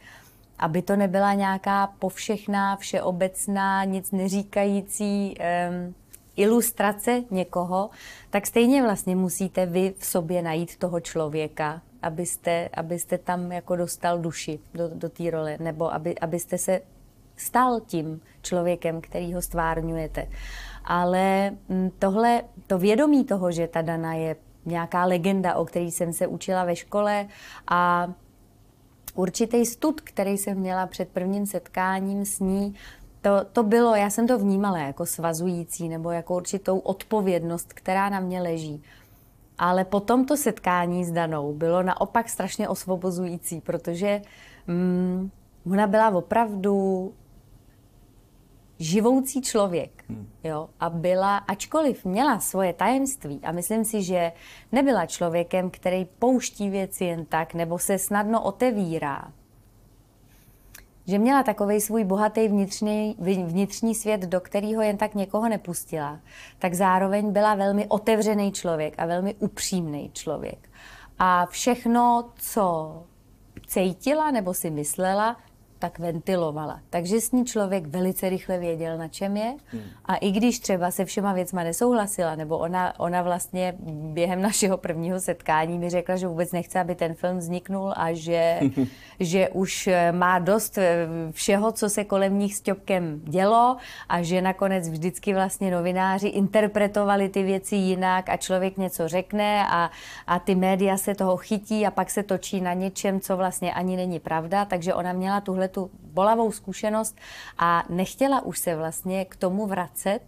B: aby to nebyla nějaká povšechná, všeobecná, nic neříkající um, ilustrace někoho, tak stejně vlastně musíte vy v sobě najít toho člověka, abyste, abyste tam jako dostal duši do, do té role, nebo aby, abyste se stal tím člověkem, který ho stvárňujete. Ale mm, tohle, to vědomí toho, že ta Dana je nějaká legenda, o který jsem se učila ve škole a určitý stud, který jsem měla před prvním setkáním s ní, to, to bylo, já jsem to vnímala jako svazující nebo jako určitou odpovědnost, která na mě leží. Ale po tomto setkání s Danou bylo naopak strašně osvobozující, protože mm, ona byla opravdu živoucí člověk. Hmm. Jo? A byla, ačkoliv měla svoje tajemství, a myslím si, že nebyla člověkem, který pouští věci jen tak, nebo se snadno otevírá, že měla takový svůj bohatý vnitřní, vnitřní svět, do kterého jen tak někoho nepustila, tak zároveň byla velmi otevřený člověk a velmi upřímný člověk. A všechno, co cítila nebo si myslela, tak ventilovala. Takže s ní člověk velice rychle věděl, na čem je. Hmm. A i když třeba se všema věcma nesouhlasila, nebo ona, ona vlastně během našeho prvního setkání mi řekla, že vůbec nechce, aby ten film vzniknul a že, že už eh, má dost eh, všeho, co se kolem nich s Ťopkem dělo a že nakonec vždycky vlastně novináři interpretovali ty věci jinak a člověk něco řekne a, a ty média se toho chytí a pak se točí na něčem, co vlastně ani není pravda. Takže ona měla tuhle tuhle tu bolavou zkušenost a nechtěla už se vlastně k tomu vracet,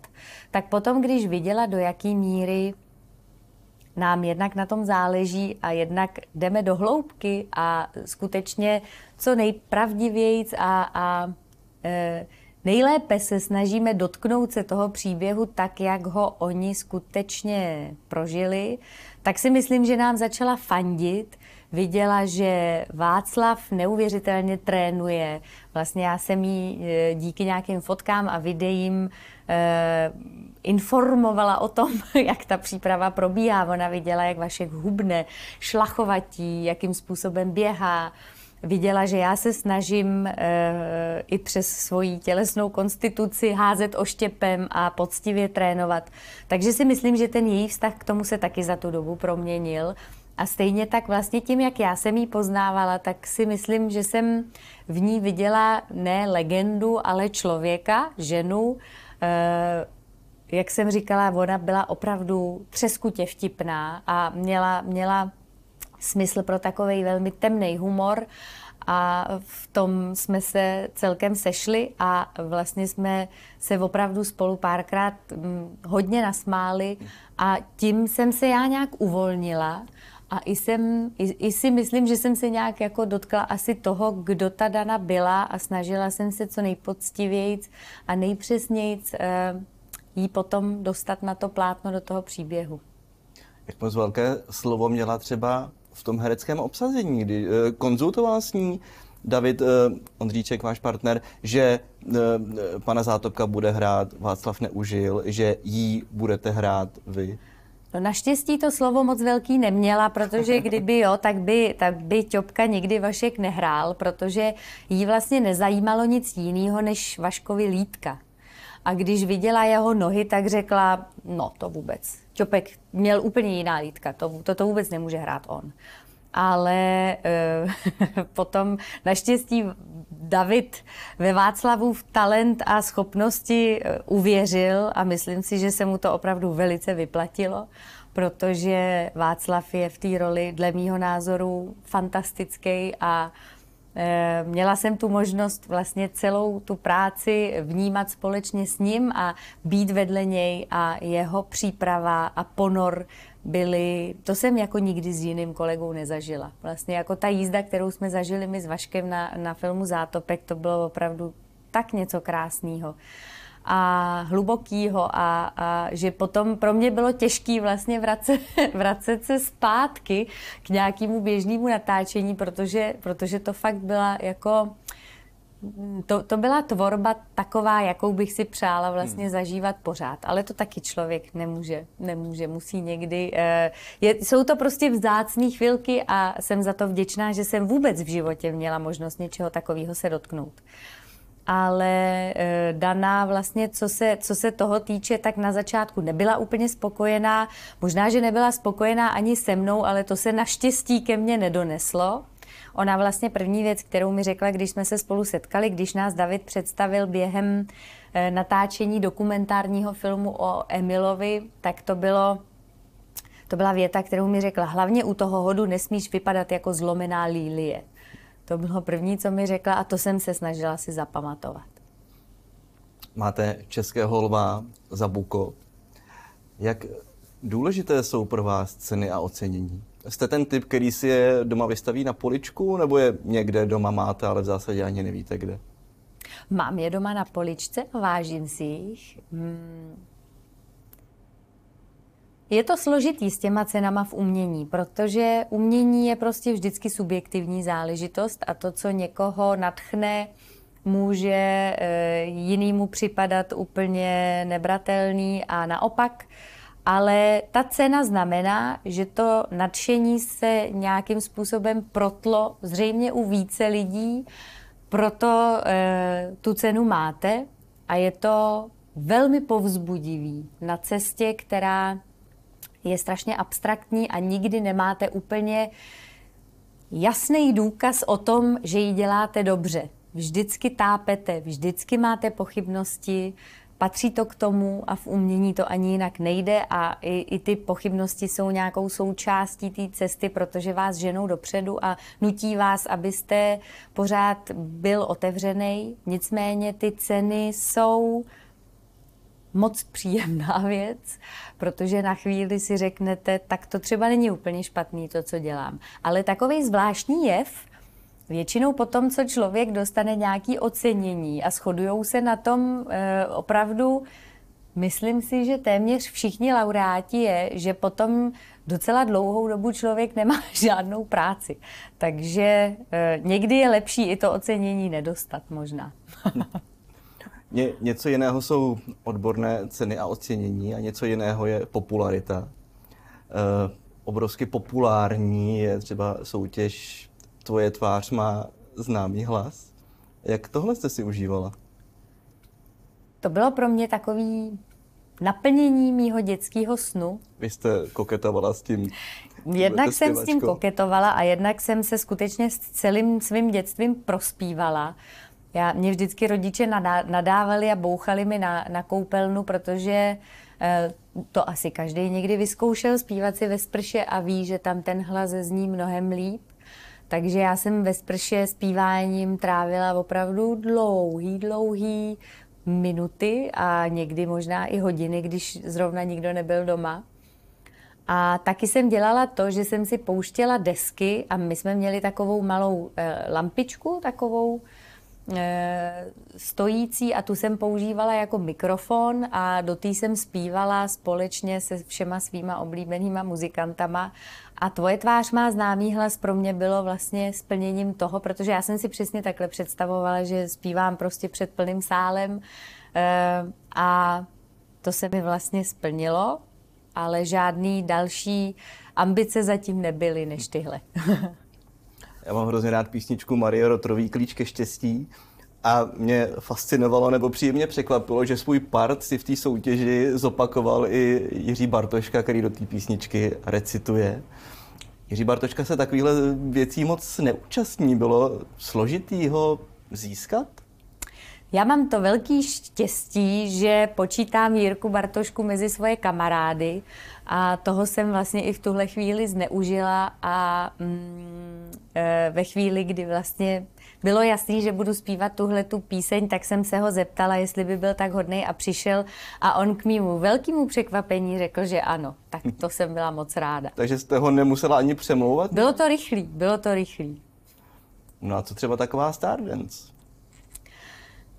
B: tak potom, když viděla, do jaký míry nám jednak na tom záleží a jednak jdeme do hloubky a skutečně co nejpravdivěji a, a e, nejlépe se snažíme dotknout se toho příběhu tak, jak ho oni skutečně prožili, tak si myslím, že nám začala fandit, viděla, že Václav neuvěřitelně trénuje. Vlastně já jsem jí e, díky nějakým fotkám a videím e, informovala o tom, jak ta příprava probíhá. Ona viděla, jak Vašek hubne, šlachovatí, jakým způsobem běhá viděla, že já se snažím e, i přes svoji tělesnou konstituci házet oštěpem a poctivě trénovat. Takže si myslím, že ten její vztah k tomu se taky za tu dobu proměnil. A stejně tak vlastně tím, jak já jsem ji poznávala, tak si myslím, že jsem v ní viděla ne legendu, ale člověka, ženu. Eh, jak jsem říkala, ona byla opravdu třeskutě vtipná a měla, měla smysl pro takový velmi temný humor a v tom jsme se celkem sešli a vlastně jsme se opravdu spolu párkrát mm, hodně nasmáli a tím jsem se já nějak uvolnila a i, jsem, i, i si myslím, že jsem se nějak jako dotkla asi toho, kdo ta Dana byla a snažila jsem se co nejpoctivějíc a nejpřesnějíc eh, jí potom dostat na to plátno do toho příběhu.
A: Jak moc velké slovo měla třeba v tom hereckém obsazení, kdy eh, konzultoval s ní David eh, Ondříček, váš partner, že eh, eh pana Zátopka bude hrát Václav Neužil, že jí budete hrát vy?
B: No naštěstí to slovo moc velký neměla, protože kdyby jo, tak by, tak by Ťopka nikdy Vašek nehrál, protože jí vlastně nezajímalo nic jiného než Vaškovi lítka. A když viděla jeho nohy, tak řekla, no to vůbec. Čopek měl úplně jiná lítka, to, to, to vůbec nemůže hrát on ale e, potom naštěstí David ve v talent a schopnosti eh, uvěřil a myslím si, že se mu to opravdu velice vyplatilo, protože Václav je v té roli, dle mýho názoru, fantastický a eh, Měla jsem tu možnost vlastně celou tu práci vnímat společně s ním a být vedle něj a jeho příprava a ponor byly, to jsem jako nikdy s jiným kolegou nezažila. Vlastně jako ta jízda, kterou jsme zažili my s Vaškem na, na filmu Zátopek, to bylo opravdu tak něco krásného a hlubokýho a, a že potom pro mě bylo těžké vlastně vracet, vracet se zpátky k nějakému běžnému natáčení, protože, protože to fakt byla jako to, to byla tvorba taková, jakou bych si přála vlastně hmm. zažívat pořád, ale to taky člověk nemůže, nemůže, musí někdy. Eh, je, jsou to prostě vzácné chvilky a jsem za to vděčná, že jsem vůbec v životě měla možnost něčeho takového se dotknout. Ale eh, Daná vlastně, co se, co se toho týče, tak na začátku nebyla úplně spokojená. Možná, že nebyla spokojená ani se mnou, ale to se naštěstí ke mně nedoneslo. Ona vlastně první věc, kterou mi řekla, když jsme se spolu setkali, když nás David představil během eh, natáčení dokumentárního filmu o Emilovi, tak to bylo to byla věta, kterou mi řekla, hlavně u toho hodu nesmíš vypadat jako zlomená lílie. To bylo první, co mi řekla a to jsem se snažila si zapamatovat.
A: Máte českého lva za buko. Jak důležité jsou pro vás ceny a ocenění? Jste ten typ, který si je doma vystaví na poličku, nebo je někde doma máte, ale v zásadě ani nevíte kde?
B: Mám je doma na poličce, vážím si jich.
A: Hmm.
B: Je to složitý s těma cenama v umění, protože umění je prostě vždycky subjektivní záležitost a to, co někoho nadchne, může eh, jinýmu připadat úplně nebratelný a naopak ale ta cena znamená, že to nadšení se nějakým způsobem protlo zřejmě u více lidí, proto eh, tu cenu máte a je to velmi povzbudivý na cestě, která je strašně abstraktní a nikdy nemáte úplně jasný důkaz o tom, že ji děláte dobře. Vždycky tápete, vždycky máte pochybnosti, eh, patří to k tomu a v umění to ani jinak nejde a i, i ty pochybnosti jsou nějakou součástí té cesty, protože vás ženou dopředu a nutí vás, abyste pořád byl otevřený. Nicméně ty ceny jsou moc příjemná věc, protože na chvíli si řeknete, tak to třeba není úplně špatný to, co dělám. Ale takový zvláštní jev, Většinou po tom, co člověk dostane nějaké ocenění a shodují se na tom e, opravdu, myslím si, že téměř všichni laureáti je, že potom docela dlouhou dobu člověk nemá žádnou práci. Takže e, někdy je lepší i to ocenění nedostat možná.
A: Ně, něco jiného jsou odborné ceny a ocenění a něco jiného je popularita. E, obrovsky populární je třeba soutěž tvoje tvář má známý hlas. Jak tohle jste si užívala?
B: To bylo pro mě takový naplnění mýho dětského snu.
A: Vy jste koketovala s tím.
B: Jednak jsem s tím koketovala a jednak jsem se skutečně s celým svým dětstvím prospívala. Já, mě vždycky rodiče nadávali a bouchali mi na, na koupelnu, protože eh, to asi každý někdy vyzkoušel, zpívat si ve sprše a ví, že tam ten hlas zní mnohem líp. Takže já jsem ve sprše zpíváním trávila opravdu dlouhý, dlouhý minuty a někdy možná i hodiny, když zrovna nikdo nebyl doma. A taky jsem dělala to, že jsem si pouštěla desky a my jsme měli takovou malou eh, lampičku, takovou eh, stojící a tu jsem používala jako mikrofon a do té jsem zpívala společně se všema svýma oblíbenýma muzikantama a tvoje tvář má známý hlas pro mě bylo vlastně splněním toho, protože já jsem si přesně takhle představovala, že zpívám prostě před plným sálem eh, a to se mi vlastně splnilo, ale žádný další ambice zatím nebyly než tyhle.
A: Já mám hrozně rád písničku Marie Rotrový Klíč ke štěstí a mě fascinovalo nebo příjemně překvapilo, že svůj part si v té soutěži zopakoval i Jiří Bartoška, který do té písničky recituje. Jiří Bartoška se takovýhle věcí moc neúčastní. Bylo složitý ho získat?
B: Já mám to velký štěstí, že počítám Jirku Bartošku mezi svoje kamarády a toho jsem vlastně i v tuhle chvíli zneužila a mm, eh, ve chvíli, kdy vlastně bylo jasný, že budu zpívat tuhle tu píseň, tak jsem se ho zeptala, jestli by byl tak hodný a přišel a on k mému velkému překvapení řekl, že ano. Tak to jsem byla moc ráda.
A: Takže jste ho nemusela ani přemlouvat?
B: Bylo to rychlý, bylo to rychlý.
A: No a co třeba taková Stardance?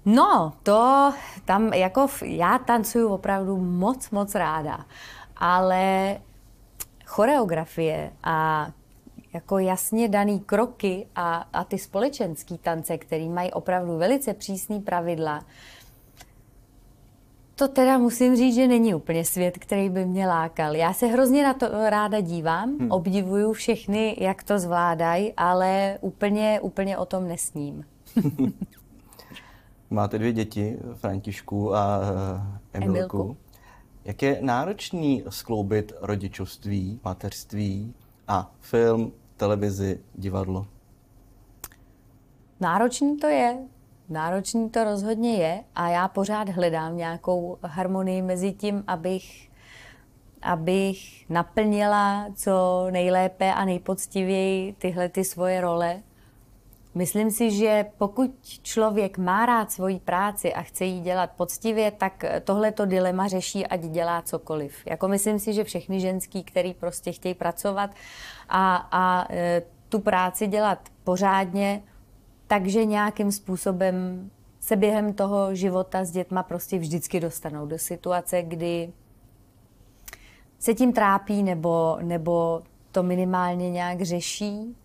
B: No, to tam jako já tancuju opravdu moc, moc ráda, ale choreografie a jako jasně daný kroky a, a ty společenský tance, který mají opravdu velice přísný pravidla, to teda musím říct, že není úplně svět, který by mě lákal. Já se hrozně na to ráda dívám, hmm. obdivuju všechny, jak to zvládají, ale úplně, úplně o tom nesním.
A: Máte dvě děti, Františku a eh, Emilku. Emilku. Jak je náročný skloubit rodičovství, mateřství a film, televizi, divadlo.
B: Náročný to je, náročný to rozhodně je a já pořád hledám nějakou harmonii mezi tím, abych, abych naplnila co nejlépe a nejpoctivěji tyhle ty svoje role Myslím si, že pokud člověk má rád svoji práci a chce ji dělat poctivě, tak eh, tohleto dilema řeší, ať dělá cokoliv. Jako myslím si, že všechny ženský, který prostě chtějí pracovat a, a eh, tu práci dělat pořádně, takže nějakým způsobem se během toho života s dětma prostě vždycky dostanou do situace, kdy se tím trápí nebo, nebo to minimálně nějak řeší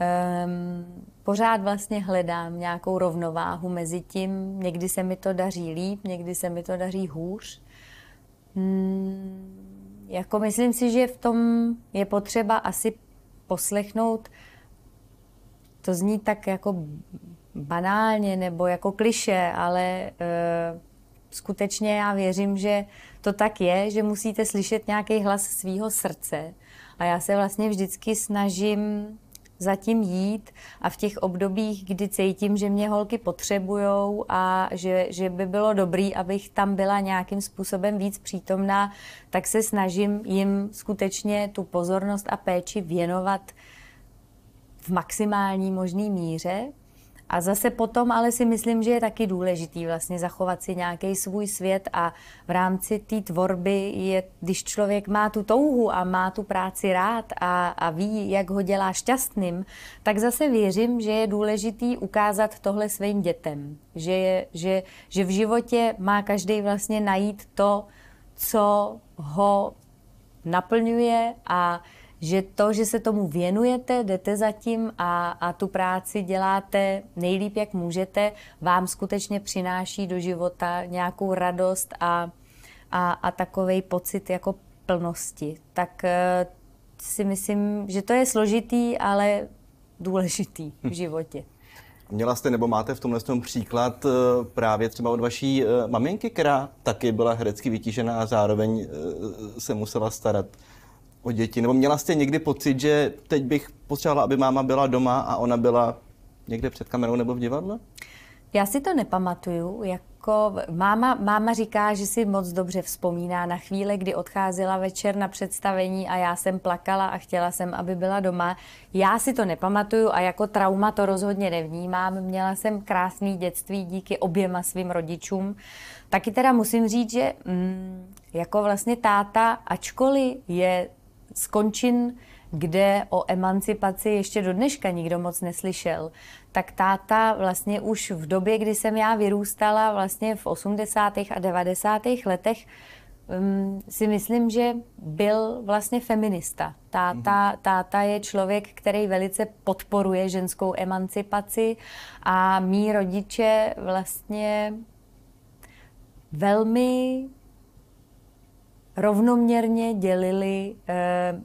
B: um, pořád vlastně hledám nějakou rovnováhu mezi tím. Někdy se mi to daří líp, někdy se mi to daří hůř. Hmm, jako myslím si, že v tom je potřeba asi poslechnout, to zní tak jako banálně nebo jako kliše, ale uh, skutečně já věřím, že to tak je, že musíte slyšet nějaký hlas svého srdce. A já se vlastně vždycky snažím zatím jít a v těch obdobích, kdy cítím, že mě holky potřebujou a že, že by bylo dobrý, abych tam byla nějakým způsobem víc přítomná, tak se snažím jim skutečně tu pozornost a péči věnovat v maximální možné míře, a zase potom ale si myslím, že je taky důležitý vlastně zachovat si nějaký svůj svět a v rámci té tvorby je, když člověk má tu touhu a má tu práci rád a, a ví, jak ho dělá šťastným, tak zase věřím, že je důležitý ukázat tohle svým dětem. Že, je, že, že v životě má každý vlastně najít to, co ho naplňuje a že to, že se tomu věnujete, jdete zatím a, a tu práci děláte nejlíp, jak můžete, vám skutečně přináší do života nějakou radost a, a, a takový pocit jako plnosti. Tak eh, si myslím, že to je složitý, ale důležitý v hm. životě.
A: Měla jste nebo máte v tomhle tom příklad eh, právě třeba od vaší eh, maminky, která taky byla herecky vytížená a zároveň se musela starat o děti? Nebo měla jste někdy pocit, že teď bych potřebovala, aby máma byla doma a ona byla někde před kamerou nebo v divadle?
B: Já si to nepamatuju, jako máma, máma říká, že si moc dobře vzpomíná na chvíle, kdy odcházela večer na představení a já jsem plakala a chtěla jsem, aby byla doma. Já si to nepamatuju a jako trauma to rozhodně nevnímám. Měla jsem krásné dětství díky oběma svým rodičům. Taky teda musím říct, že mm, jako vlastně táta, ačkoliv je z končin, kde o emancipaci ještě do dneška nikdo moc neslyšel, tak táta vlastně už v době, kdy jsem já vyrůstala, vlastně v 80. a 90. letech, um, si myslím, že byl vlastně feminista. Táta, mhm. táta je člověk, který velice podporuje ženskou emancipaci a mý rodiče vlastně velmi rovnoměrně dělili e,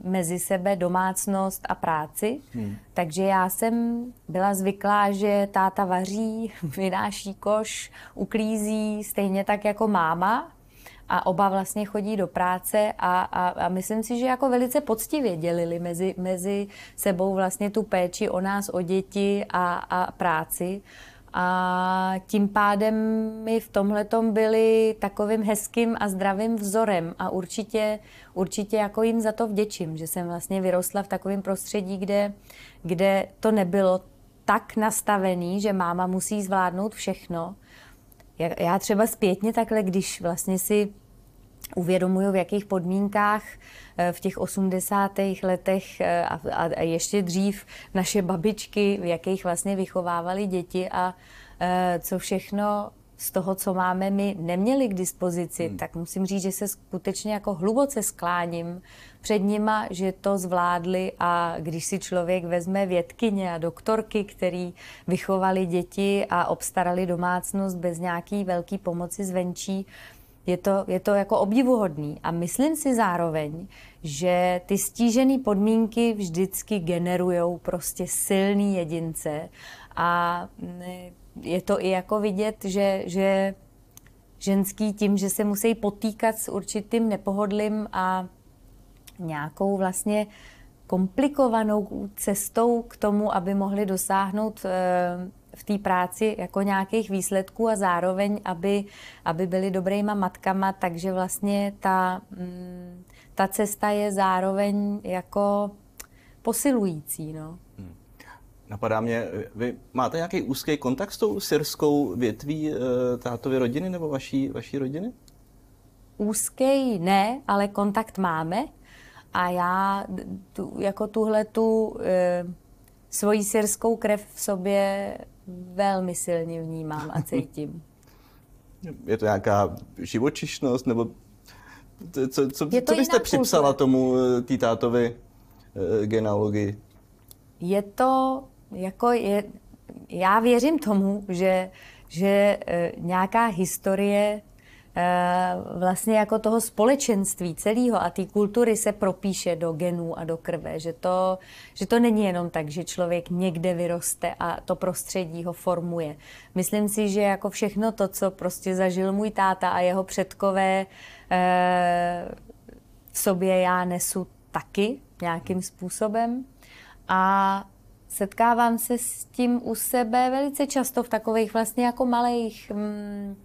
B: mezi sebe domácnost a práci. Hmm. Takže já jsem byla zvyklá, že táta vaří, vynáší koš, uklízí, stejně tak jako máma. A oba vlastně chodí do práce a, a, a myslím si, že jako velice poctivě dělili mezi, mezi sebou vlastně tu péči o nás, o děti a, a práci. A tím pádem mi v tomhle byli takovým hezkým a zdravým vzorem a určitě, určitě jako jim za to vděčím, že jsem vlastně vyrostla v takovém prostředí, kde, kde to nebylo tak nastavený, že máma musí zvládnout všechno. Já třeba zpětně takhle, když vlastně si uvědomuju, v jakých podmínkách eh, v těch 80. letech eh, a, ještě dřív naše babičky, v jakých vlastně vychovávali děti a eh, co všechno z toho, co máme my, neměli k dispozici, hmm. tak musím říct, že se skutečně jako hluboce skláním před nima, že to zvládli a když si člověk vezme vědkyně a doktorky, který vychovali děti a obstarali domácnost bez nějaký velký pomoci zvenčí, je to, je to jako obdivuhodný a myslím si zároveň, že ty stížené podmínky vždycky generují prostě silný jedince a mm, je to i jako vidět, že, že ženský tím, že se musí potýkat s určitým nepohodlím a nějakou vlastně komplikovanou cestou k tomu, aby mohli dosáhnout eh, v té práci jako nějakých výsledků a zároveň, aby, aby byly dobrýma matkama, takže vlastně ta, mm, ta cesta je zároveň jako posilující. No. Hmm.
A: Napadá mě, vy máte nějaký úzký kontakt s tou syrskou větví eh, tátovy rodiny nebo vaší, vaší rodiny?
B: Úzký ne, ale kontakt máme. A já tu, jako tuhle tu, eh, svoji syrskou krev v sobě velmi silně vnímám a cítím.
A: Je to nějaká živočišnost, nebo co, co, je to co byste připsala kultura. tomu eh, týtátovi e, eh, genealogii?
B: Je to, jako je, já věřím tomu, že, že e, nějaká historie Eh, vlastně jako toho společenství celého a té kultury se propíše do genů a do krve, že to, že to není jenom tak, že člověk někde vyroste a to prostředí ho formuje. Myslím si, že jako všechno to, co prostě zažil můj táta a jeho předkové, eh, v sobě já nesu taky nějakým způsobem a setkávám se s tím u sebe velice často v takových vlastně jako malých... Mm,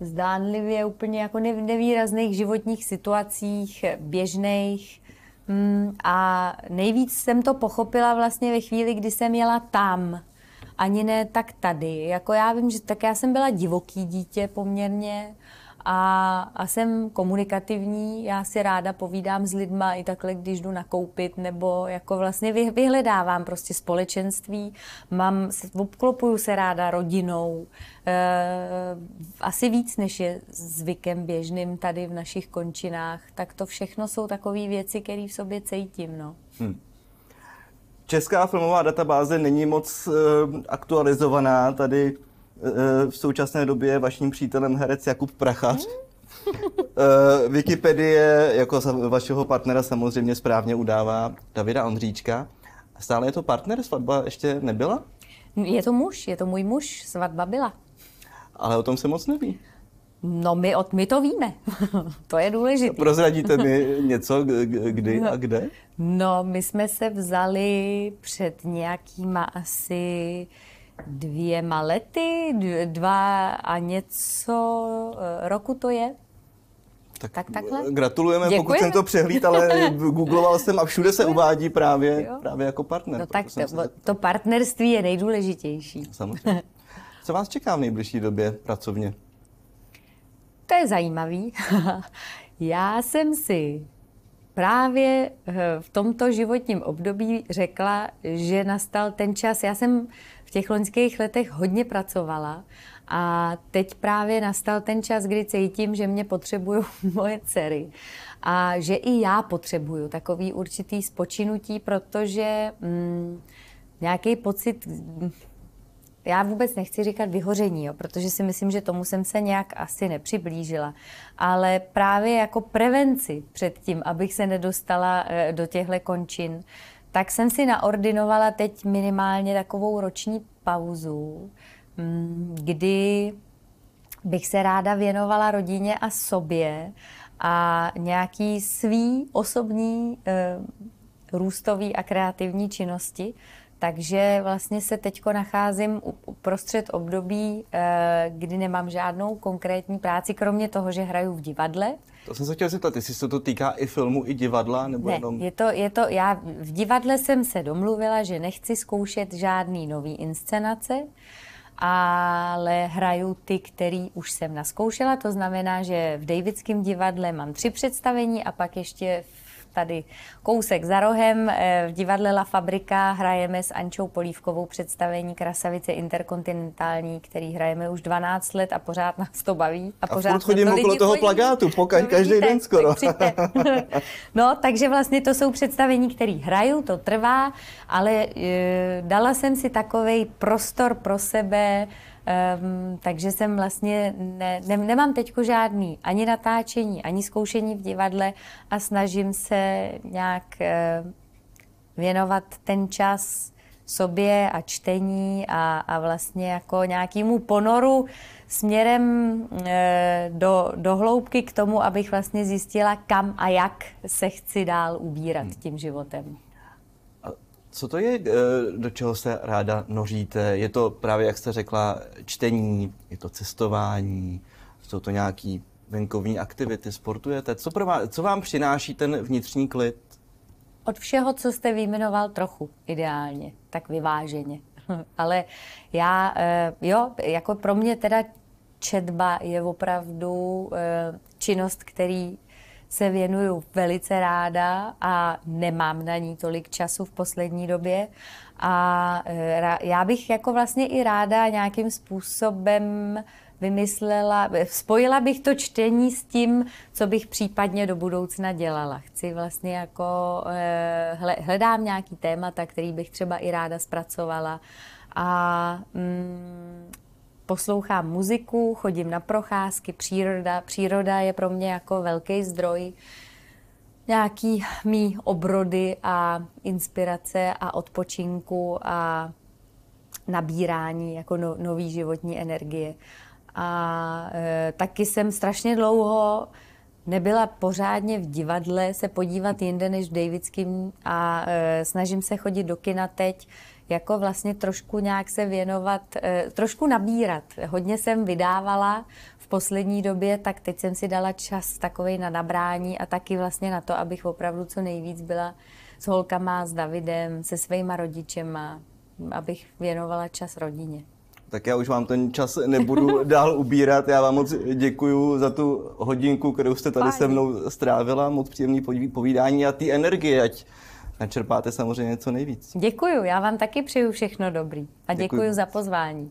B: zdánlivě úplně jako nevýrazných životních situacích, běžných. Mm, a nejvíc jsem to pochopila vlastně ve chvíli, kdy jsem jela tam, ani ne tak tady. Jako já vím, že tak já jsem byla divoký dítě poměrně, a, a jsem komunikativní, já si ráda povídám s lidma i takhle, když jdu nakoupit, nebo jako vlastně vyhledávám prostě společenství, mám, obklopuju se ráda rodinou, e, asi víc, než je zvykem běžným tady v našich končinách, tak to všechno jsou takové věci, které v sobě cítím, no.
A: Hmm. Česká filmová databáze není moc e, aktualizovaná tady Eh, v současné době je vaším přítelem herec Jakub Prachař. Hmm. Eh, Wikipedie jako vašeho partnera samozřejmě správně udává Davida Ondříčka. Stále je to partner? Svatba ještě nebyla?
B: Je to muž, je to můj muž, svatba byla.
A: Ale o tom se moc neví.
B: No my, od, my to víme, to je
A: důležité. Prozradíte mi něco, kdy no, a kde?
B: No my jsme se vzali před nějakýma asi dvěma lety, dva a něco eh, roku to je.
A: Tak, tak takhle. Eh, gratulujeme, Děkujeme. pokud jsem to přehlídl, ale googloval jsem a všude se uvádí právě, právě jako partner. No tak to,
B: to partnerství je nejdůležitější.
A: Samozřejmě. Co vás čeká v nejbližší době pracovně?
B: To je zajímavý. Já jsem si právě eh, v tomto životním období řekla, že nastal ten čas. Já jsem těch loňských letech hodně pracovala a teď právě nastal ten čas, kdy cítím, že mě potřebují moje dcery a že i já potřebuju takový určitý spočinutí, protože mm, nějaký pocit, mm, já vůbec nechci říkat vyhoření, jo, protože si myslím, že tomu jsem se nějak asi nepřiblížila, ale právě jako prevenci před tím, abych se nedostala eh, do těchto končin, tak jsem si naordinovala teď minimálně takovou roční pauzu, mm, kdy bych se ráda věnovala rodině a sobě a nějaký svý osobní e, růstový a kreativní činnosti, takže vlastně se teď nacházím uprostřed období, eh, kdy nemám žádnou konkrétní práci, kromě toho, že hraju v divadle.
A: To jsem se chtěla zeptat, jestli se to týká i filmu, i divadla, nebo ne, jenom... je
B: to, je to, já v divadle jsem se domluvila, že nechci zkoušet žádný nový inscenace, ale hraju ty, který už jsem naskoušela. To znamená, že v Davidském divadle mám tři představení a pak ještě v tady kousek za rohem. Eh, v divadle La Fabrika hrajeme s Ančou Polívkovou představení Krasavice interkontinentální, který hrajeme už 12 let a pořád nás to baví. A, a pořád chodím to okolo toho
A: plagátu, no, pokaň každý den skoro. Tak
B: no, takže vlastně to jsou představení, které hraju, to trvá, ale e, dala jsem si takový prostor pro sebe, Um, takže jsem vlastně, ne, ne, nemám teďko žádný ani natáčení, ani zkoušení v divadle a snažím se nějak uh, věnovat ten čas sobě a čtení a, a vlastně jako nějakému ponoru směrem e, do, do hloubky k tomu, abych vlastně zjistila, kam a jak se chci dál ubírat hmm. tím životem.
A: Co to je, eh, do čeho se ráda noříte? Je to právě, jak jste řekla, čtení, je to cestování, jsou to nějaké venkovní aktivity, sportujete? Co, pro vás, co vám přináší ten vnitřní klid?
B: Od všeho, co jste vyjmenoval trochu, ideálně, tak vyváženě. Ale já, eh, jo, jako pro mě teda četba je opravdu eh, činnost, který se věnuju velice ráda a nemám na ní tolik času v poslední době. A e, já bych jako vlastně i ráda nějakým způsobem vymyslela, e, spojila bych to čtení s tím, co bych případně do budoucna dělala. Chci vlastně jako, e, hledám nějaký témata, který bych třeba i ráda zpracovala a, mm, poslouchám muziku, chodím na procházky, příroda, příroda je pro mě jako velký zdroj nějaký mý obrody a inspirace a odpočinku a nabírání jako no, nový životní energie. A e, taky jsem strašně dlouho nebyla pořádně v divadle se podívat jinde než v Davidským a e, snažím se chodit do kina teď, jako vlastně trošku nějak se věnovat, eh, trošku nabírat. Hodně jsem vydávala v poslední době, tak teď jsem si dala čas takový na nabrání a taky vlastně na to, abych opravdu co nejvíc byla s holkama, s Davidem, se svýma rodičema, abych věnovala čas rodině.
A: Tak já už vám ten čas nebudu dál ubírat. Já vám moc děkuji za tu hodinku, kterou jste tady Fajn. se mnou strávila. Moc příjemný povídání a ty energie, ať načerpáte samozřejmě něco nejvíc.
B: Děkuji, já vám taky přeju všechno dobrý a děkuji, děkuji za pozvání.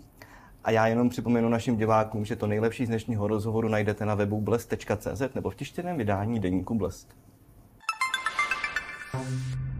A: A já jenom připomenu našim divákům, že to nejlepší z dnešního rozhovoru najdete na webu blest.cz nebo v tištěném vydání deníku Blest. thank you